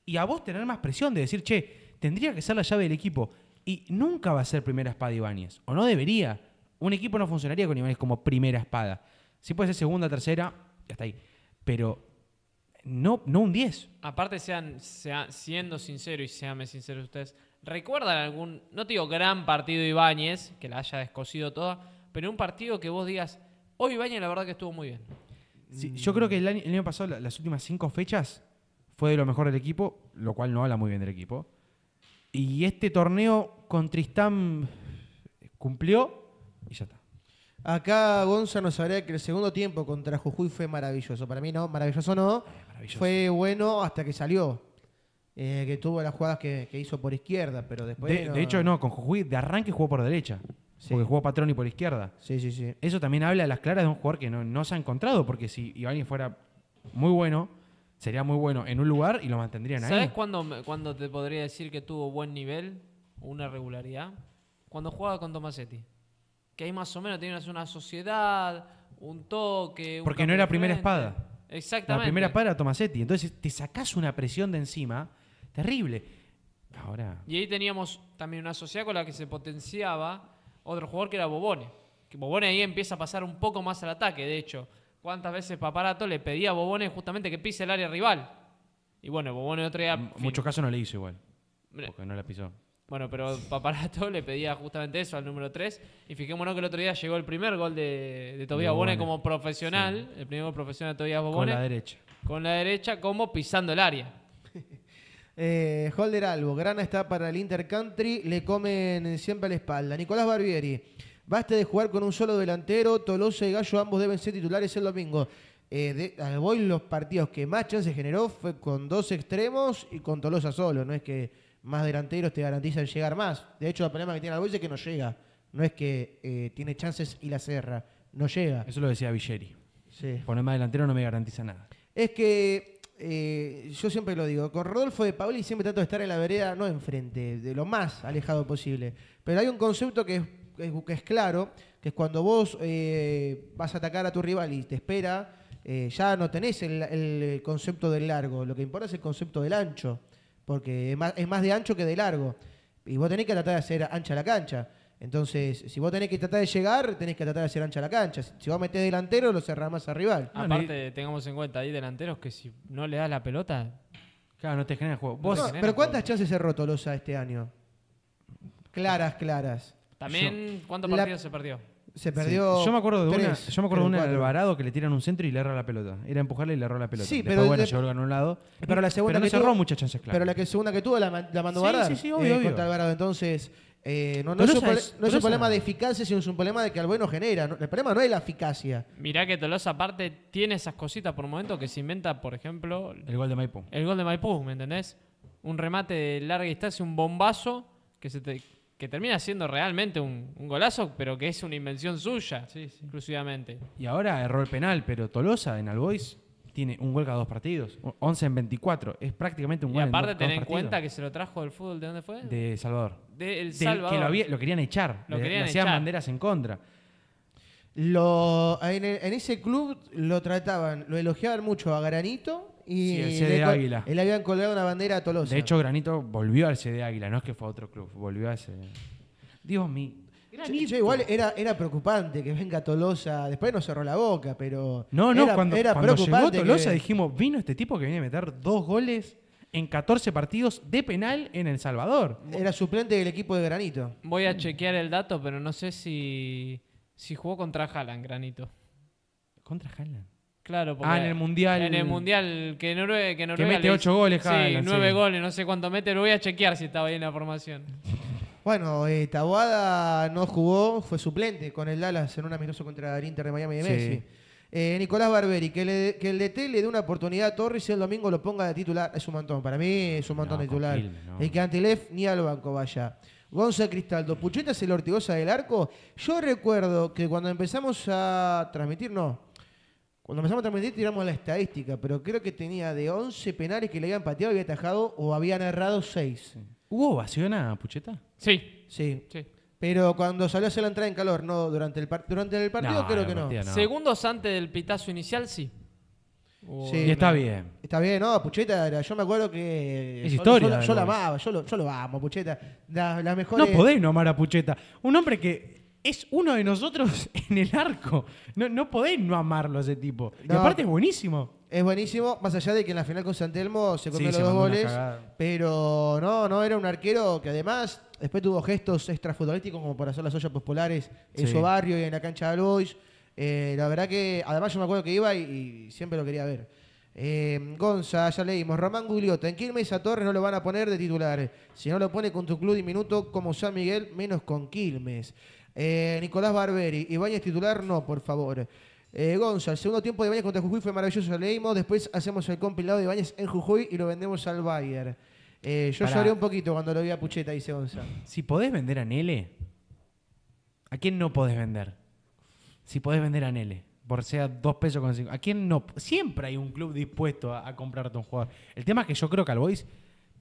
y a vos tener más presión de decir, che, tendría que ser la llave del equipo. Y nunca va a ser primera espada Ibáñez, o no debería. Un equipo no funcionaría con Ibáñez como primera espada. Si sí puede ser segunda, tercera, ya está ahí. Pero no, no un 10. Aparte, sean, sea, siendo sincero y seanme sinceros ustedes, ¿recuerdan algún, no te digo gran partido Ibáñez, que la haya descosido toda, pero un partido que vos digas, hoy oh, Ibáñez la verdad que estuvo muy bien? yo creo que el año, el año pasado, las últimas cinco fechas, fue de lo mejor del equipo, lo cual no habla muy bien del equipo. Y este torneo con Tristán cumplió y ya está. Acá Gonza nos sabría que el segundo tiempo contra Jujuy fue maravilloso. Para mí no, maravilloso no. Fue bueno hasta que salió. Eh, que tuvo las jugadas que, hizo por izquierda, pero después. De, hecho, no, con Jujuy de arranque jugó por derecha. Porque jugó Patrón y por izquierda. Sí, sí, sí. Eso también habla de las claras de un jugador que no, no se ha encontrado, porque si Iván fuera muy bueno, Sería muy bueno en un lugar y lo mantendrían ahí. ¿Sabes cuándo, te podría decir que tuvo buen nivel, una regularidad? Cuando jugaba con Tomasetti. Que ahí más o menos tenías una sociedad, un toque. Porque no era primera espada. Exactamente. La primera espada era Tomasetti. Entonces te sacas una presión de encima terrible. Ahora. Y ahí teníamos también una sociedad con la que se potenciaba otro jugador que era Bobone. Que Bobone ahí empieza a pasar un poco más al ataque, de hecho. ¿Cuántas veces Paparato le pedía a Bobone justamente que pise el área rival? Y bueno, Bobone otro día. En muchos casos no le hizo igual. Porque no la pisó. Bueno, pero Paparato le pedía justamente eso al número 3. Y fijémonos que el otro día llegó el primer gol de, de Bobone como profesional. El primer profesional de Tobias Bobone. Con la derecha. Con la derecha, como pisando el área. Eh, Holder Albo, Grana está para el Intercountry, le comen siempre a la espalda. Nicolás Barbieri. Basta de jugar con un solo delantero. Tolosa y Gallo ambos deben ser titulares el domingo. Eh, de, los partidos que más chance generó fue con dos extremos y con Tolosa solo. No es que más delanteros te garantizan llegar más. De hecho, el problema que tiene Alboy es que no llega. No es que eh, tiene chances y la cerra. No llega. Eso lo decía Villeri. Poner más delantero no me garantiza nada. Es que eh, yo siempre lo digo, con Rodolfo de Paoli siempre trato de estar en la vereda, no enfrente, de lo más alejado posible. Pero hay un concepto que es es, es claro, que es cuando vos eh, vas a atacar a tu rival y te espera, eh, ya no tenés el, concepto del largo, lo que importa es el concepto del ancho, porque es más, de ancho que de largo. Y vos tenés que tratar de hacer ancha la cancha. Entonces, si vos tenés que tratar de llegar, tenés que tratar de hacer ancha la cancha. Si vos metés delantero, lo cerrás más al rival. Aparte, tengamos en cuenta, ahí delanteros que si no le das la pelota, claro, no te genera el juego. pero ¿cuántas chances se cerró Tolosa este año? Claras, claras. También, ¿cuántos partidos se perdió? Se perdió. Yo me acuerdo de una, yo me acuerdo de una Alvarado que le tiran un centro y le erra la pelota. Era empujarle y le erró la pelota. Sí, pero bueno, llegó un lado. Pero la segunda no se cerró muchas chances claro. Pero la segunda que tuvo la, la mandó Sí, a sí, sí, obvio, Alvarado. Entonces, eh, no, no es un, problema de eficacia, sino es un problema de que bueno genera. el problema no es la eficacia. Mirá que Tolosa aparte tiene esas cositas por momento que se inventa, por ejemplo, El gol de Maipú. el gol de Maipú, ¿me entendés? Un remate de larga distancia, un bombazo que se te que termina siendo realmente un, golazo, pero que es una invención suya, inclusivamente. Y ahora error penal, pero Tolosa en Albois tiene un gol cada dos partidos, 11 en 24, es prácticamente un gol. Y aparte tener en cuenta que se lo trajo del fútbol, ¿de dónde fue? De Salvador. De El Salvador. que lo, querían echar, lo le, hacían echar. banderas en contra. Lo, en, en, ese club lo trataban, lo elogiaban mucho a Granito y Águila. él había colgado una bandera a Tolosa. De hecho, Granito volvió al CD Águila, no es que fue a otro club, volvió a ese. Dios mío. igual era, era preocupante que venga Tolosa. Después nos cerró la boca, pero. No, no, era, cuando, era llegó Tolosa dijimos: vino este tipo que viene a meter dos goles en 14 partidos de penal en El Salvador. Era suplente del equipo de Granito. Voy a chequear el dato, pero no sé si, si jugó contra Haaland, Granito. ¿Contra Haaland? Claro, porque ah, en el Mundial. En el Mundial, que Noruega. Que, Noruega mete 8 goles, Sí, 9 goles, no sé cuánto mete. Lo voy a chequear si estaba bien la formación. Bueno, eh, Taboada no jugó, fue suplente con el Dallas en un amistoso contra el Inter de Miami de Messi. Eh, Nicolás Barberi, que, el DT le dé una oportunidad a Torres y el domingo lo ponga de titular. Es un montón, para mí es un montón de titular. El Y que Antilef ni al banco vaya. Gonza Cristaldo, Puchetas el ortigosa del arco. Yo recuerdo que cuando empezamos a transmitir, no, cuando empezamos a transmitir tiramos la estadística, pero creo que tenía de 11 penales que le habían pateado, había tajado o habían errado 6. ¿Hubo ovación a Pucheta? Sí. Sí. Pero cuando salió a hacer la entrada en calor, no durante el, durante el partido, creo que no. Segundos antes del pitazo inicial, sí. sí, y está bien. Está bien, no, Pucheta, yo me acuerdo que. Es historia. Yo, la amaba, yo lo, yo lo amo, Pucheta. No podéis no a Pucheta. Un hombre que es uno de nosotros en el arco. No, no podés no amarlo ese tipo. y aparte es buenísimo. Es buenísimo, más allá de que en la final con Santelmo se comió los dos goles. Pero no, no, era un arquero que además después tuvo gestos extrafutbolísticos como para hacer las ollas populares en su barrio y en la cancha de Alois. Eh, la verdad que, además yo me acuerdo que iba y, siempre lo quería ver. Eh, Gonza, ya leímos. Román Gugliotta, en Quilmes a Torres no lo van a poner de titular. Si no lo pone con tu club diminuto como San Miguel, menos con Quilmes. Eh, Nicolás Barberi, Ibañez titular, no, por favor. Eh, Gonza, el segundo tiempo de Ibañez contra Jujuy fue maravilloso, leímos. Después hacemos el compilado de Ibañez en Jujuy y lo vendemos al Bayer. Eh, yo lloré un poquito cuando lo vi a Pucheta, dice Gonza. Si podés vender a Nele, ¿a quién no podés vender? Si podés vender a Nele, por sea dos pesos con cinco. ¿A quién no? Siempre hay un club dispuesto a, a comprarte un jugador. El tema es que yo creo que Albois.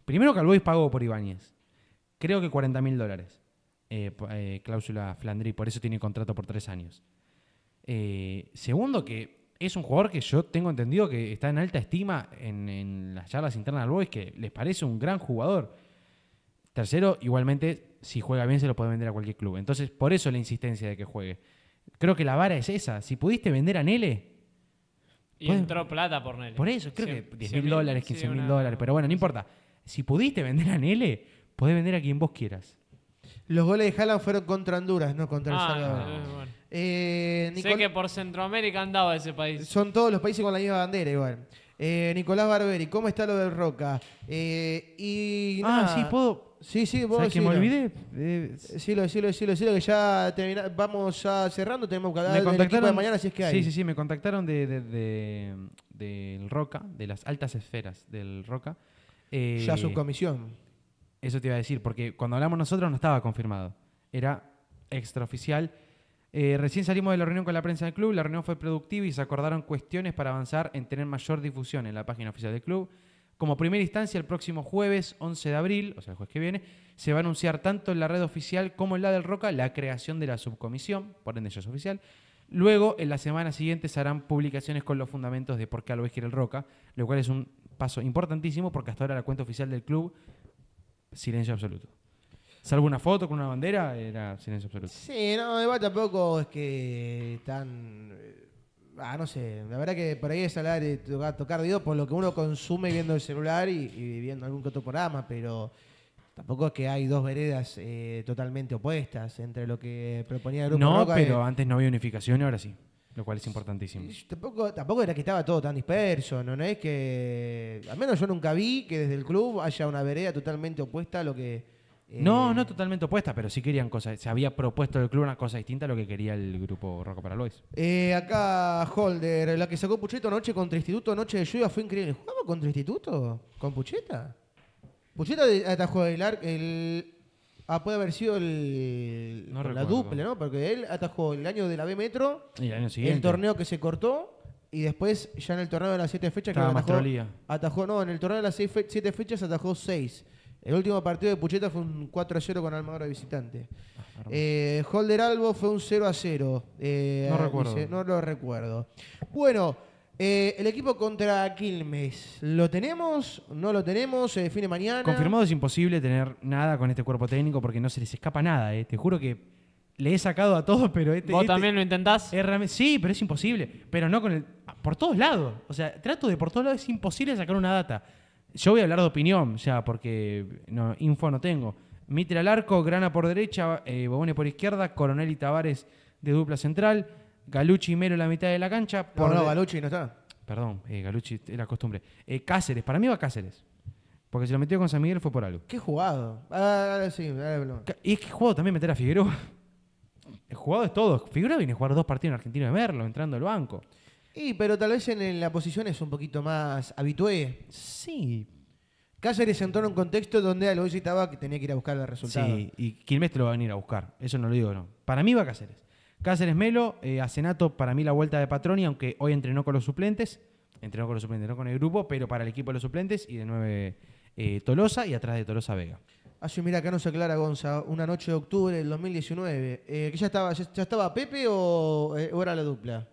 Primero que Albois pagó por Ibáñez. Creo que 40 mil dólares. Eh, eh, cláusula Flandri, por eso tiene contrato por tres años. Eh, segundo, que es un jugador que yo tengo entendido que está en alta estima en, las charlas internas del Boys, que les parece un gran jugador. Tercero, igualmente, si juega bien se lo puede vender a cualquier club. Entonces, por eso la insistencia de que juegue. Creo que la vara es esa. Si pudiste vender a Nele. Y entró plata por Nele. Por eso, creo que 10 mil dólares, 15 mil dólares. Pero bueno, no importa. Si pudiste vender a Nele, podés vender a quien vos quieras. Los goles de Haaland fueron contra Honduras, no contra El ah, Salvador. Eh, eh, sé que por Centroamérica andaba ese país. Son todos los países con la misma bandera igual. Eh, Nicolás Barberi, ¿cómo está lo del Roca? Eh, y Ah, sí, puedo. Sí, sí, vos. que me olvidé? sí, lo, sí, lo, sí, lo, sí, lo que ya termina, vamos ya cerrando, tenemos que hablar del equipo de mañana si es que hay. Sí, sí, sí, me contactaron de, de, del Roca, de las altas esferas del Roca. ya eh, su comisión. Eso te iba a decir, porque cuando hablamos nosotros no estaba confirmado. Era extraoficial. Eh, recién salimos de la reunión con la prensa del club, la reunión fue productiva y se acordaron cuestiones para avanzar en tener mayor difusión en la página oficial del club. Como primera instancia, el próximo jueves 11 de abril, o sea, el jueves que viene, se va a anunciar tanto en la red oficial como en la del Roca la creación de la subcomisión, por ende ya es oficial. Luego, en la semana siguiente, se harán publicaciones con los fundamentos de por qué Alves quiere el Roca, lo cual es un paso importantísimo porque hasta ahora la cuenta oficial del club silencio absoluto. Salvo una foto con una bandera, era silencio absoluto. Sí, no, igual tampoco es que están, eh, Ah, no sé. La verdad que por ahí es hablar de tocar, tocar por lo que uno consume viendo el celular y, viendo algún otro programa, pero tampoco es que hay dos veredas eh, totalmente opuestas entre lo que proponía el grupo No, pero antes no había unificación y ahora sí. Lo cual es importantísimo. Tampoco, tampoco era que estaba todo tan disperso, ¿no? no es que. Al menos yo nunca vi que desde el club haya una vereda totalmente opuesta a lo que. Eh, no, no totalmente opuesta, pero sí querían cosas. Se había propuesto el club una cosa distinta a lo que quería el grupo Rocco para Lois. Eh, acá Holder, la que sacó Pucheto anoche contra Instituto, noche de lluvia, fue increíble. ¿Jugaba contra Instituto? ¿Con Pucheta? Pucheta atajó el, el Ah, puede haber sido el, la duple, ¿no? Porque él atajó el año de la B Metro, el, torneo que se cortó, y después ya en el torneo de las siete fechas... que atajó, no, en el torneo de las seis siete fechas atajó seis. El último partido de Pucheta fue un 4 a 0 con Almagro visitante. Ah, eh, Holder Albo fue un 0 0. Eh, no recuerdo. no lo recuerdo. Bueno, eh, el equipo contra Quilmes, ¿lo tenemos? ¿No lo tenemos? ¿Se eh, define mañana? Confirmado es imposible tener nada con este cuerpo técnico porque no se les escapa nada. Eh. Te juro que le he sacado a todos, pero este, ¿Vos este también lo intentás? sí, pero es imposible. Pero no con el. Por todos lados. O sea, trato de por todos lados, es imposible sacar una data. Yo voy a hablar de opinión ya, porque info no tengo. Mitre al arco, Grana por derecha, Bobone por izquierda, Coronel y Tavares de dupla central. Galucci y Mero en la mitad de la cancha. Por no, no, no está. Perdón, eh, Galucci era costumbre. Eh, Cáceres, para mí va Cáceres. Porque si lo metió con San Miguel fue por algo. Qué jugado. Ah, sí, Y es que jugado también meter a Figueroa. El jugado es todo. Figueroa viene a jugar dos partidos en Argentino de Merlo, entrando al banco. Y pero tal vez en, la posición es un poquito más habitué. Sí. Cáceres entró en un contexto donde lo estaba que tenía que ir a buscar el resultado. Sí, y Quilmestre lo va a venir a buscar. Eso no lo digo, no. Para mí va Cáceres. Cáceres Melo, eh, Asenato, para mí la vuelta de Patroni, aunque hoy entrenó con los suplentes, entrenó con los suplentes, no con el grupo, pero para el equipo de los suplentes y de nueve eh, Tolosa y atrás de Tolosa Vega. Así, mira, no se aclara Gonza, una noche de octubre del 2019. Eh, ¿que ya, estaba, ya, estaba Pepe o, era la dupla?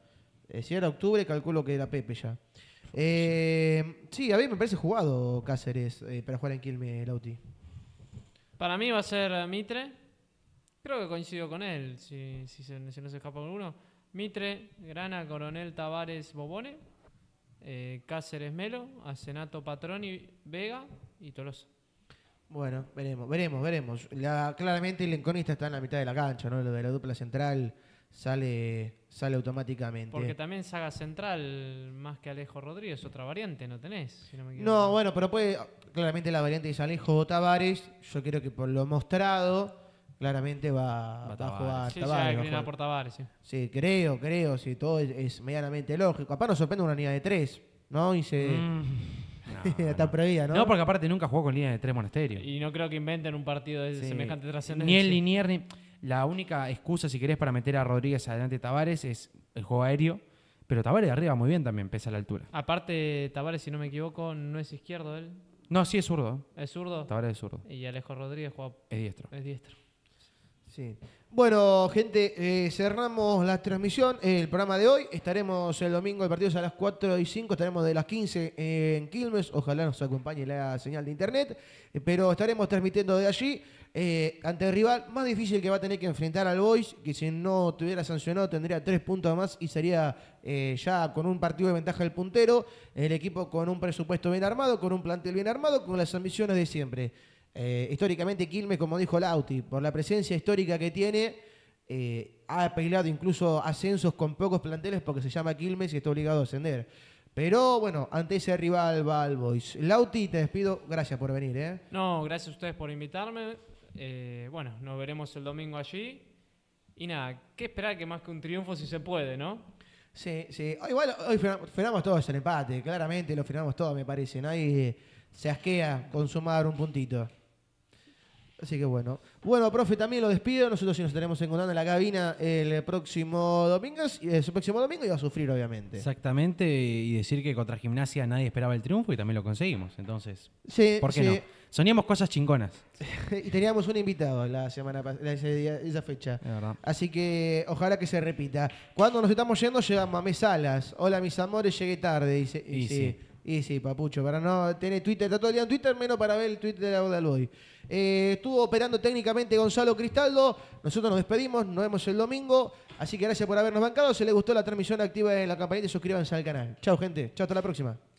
si era octubre, calculo que era Pepe ya. sí, a mí me parece jugado Cáceres para jugar en el Lauti. Para mí va a ser Mitre, Creo que coincido con él, si, si, se, no se escapa alguno. Mitre, Grana, Coronel, Tavares, Bobone, eh, Cáceres, Melo, Asenato, Patroni, Vega y Tolosa. Bueno, veremos, veremos, veremos. La, claramente el enconista está en la mitad de la cancha, ¿no? Lo de la dupla central sale, sale automáticamente. Porque también Saga Central, más que Alejo Rodríguez, otra variante, ¿no tenés? no, bueno, pero puede, claramente la variante es Alejo o Tavares. Yo creo que por lo mostrado claramente va, a jugar sí, Tavares. Sí, por Tavares, sí. sí, creo, creo, sí, todo es, medianamente lógico. Aparte nos sorprende una línea de tres, ¿no? Y se... Mm. Está no. ¿no? No, porque aparte nunca jugó con línea de tres Monasterio. Y no creo que inventen un partido de semejante Ni el Linier, ni... La única excusa, si querés, para meter a Rodríguez adelante Tavares es el juego aéreo. Pero Tavares de arriba muy bien también, pese a la altura. Aparte, Tavares, si no me equivoco, no es izquierdo él. No, sí es zurdo. ¿Es zurdo? Tavares es zurdo. Y Alejo Rodríguez juega... Es diestro. Es diestro. Sí. Bueno, gente, eh, cerramos la transmisión, eh, el programa de hoy. Estaremos el domingo de partidos a las 4 y 5, estaremos de las 15 en Quilmes. Ojalá nos acompañe la señal de internet, eh, pero estaremos transmitiendo de allí ante el rival más difícil que va a tener que enfrentar al Boys, que si no tuviera sancionado tendría tres puntos más y sería ya con un partido de ventaja el puntero, el equipo con un presupuesto bien armado, con un plantel bien armado, con las ambiciones de siempre. Eh, históricamente Quilmes, como dijo Lauti, por la presencia histórica que tiene, eh, ha peleado incluso ascensos con pocos planteles porque se llama Quilmes y está obligado a ascender. Pero bueno, ante ese rival va Lauti, te despido. Gracias por venir. ¿eh? No, gracias a ustedes por invitarme. bueno, nos veremos el domingo allí. Y nada, ¿qué esperar que más que un triunfo si se puede, no? Sí, sí. Oh, igual hoy frenamos todos el empate, claramente lo frenamos todos, me parece. Nadie se asquea con sumar un puntito. Así que bueno. Bueno, profe, también lo despido. Nosotros sí nos estaremos encontrando en la cabina el próximo domingo. El próximo domingo iba a sufrir, obviamente. Exactamente. Y decir que contra gimnasia nadie esperaba el triunfo y también lo conseguimos. Entonces, sí, ¿por qué no? Soníamos cosas chingonas. y teníamos un invitado la semana pasada, esa fecha. Así que ojalá que se repita. Cuando nos estamos yendo, llega Mamé Salas. Hola, mis amores, llegué tarde. Dice, y, sí. Y sí, papucho, para no tener Twitter, está todo el día en Twitter, menos para ver el Twitter de la Boda Eh, estuvo operando técnicamente Gonzalo Cristaldo. Nosotros nos despedimos, nos vemos el domingo. Así que gracias por habernos bancado. Si les gustó la transmisión, activa en la campanita y suscríbanse al canal. Chao, gente. Chao, hasta la próxima.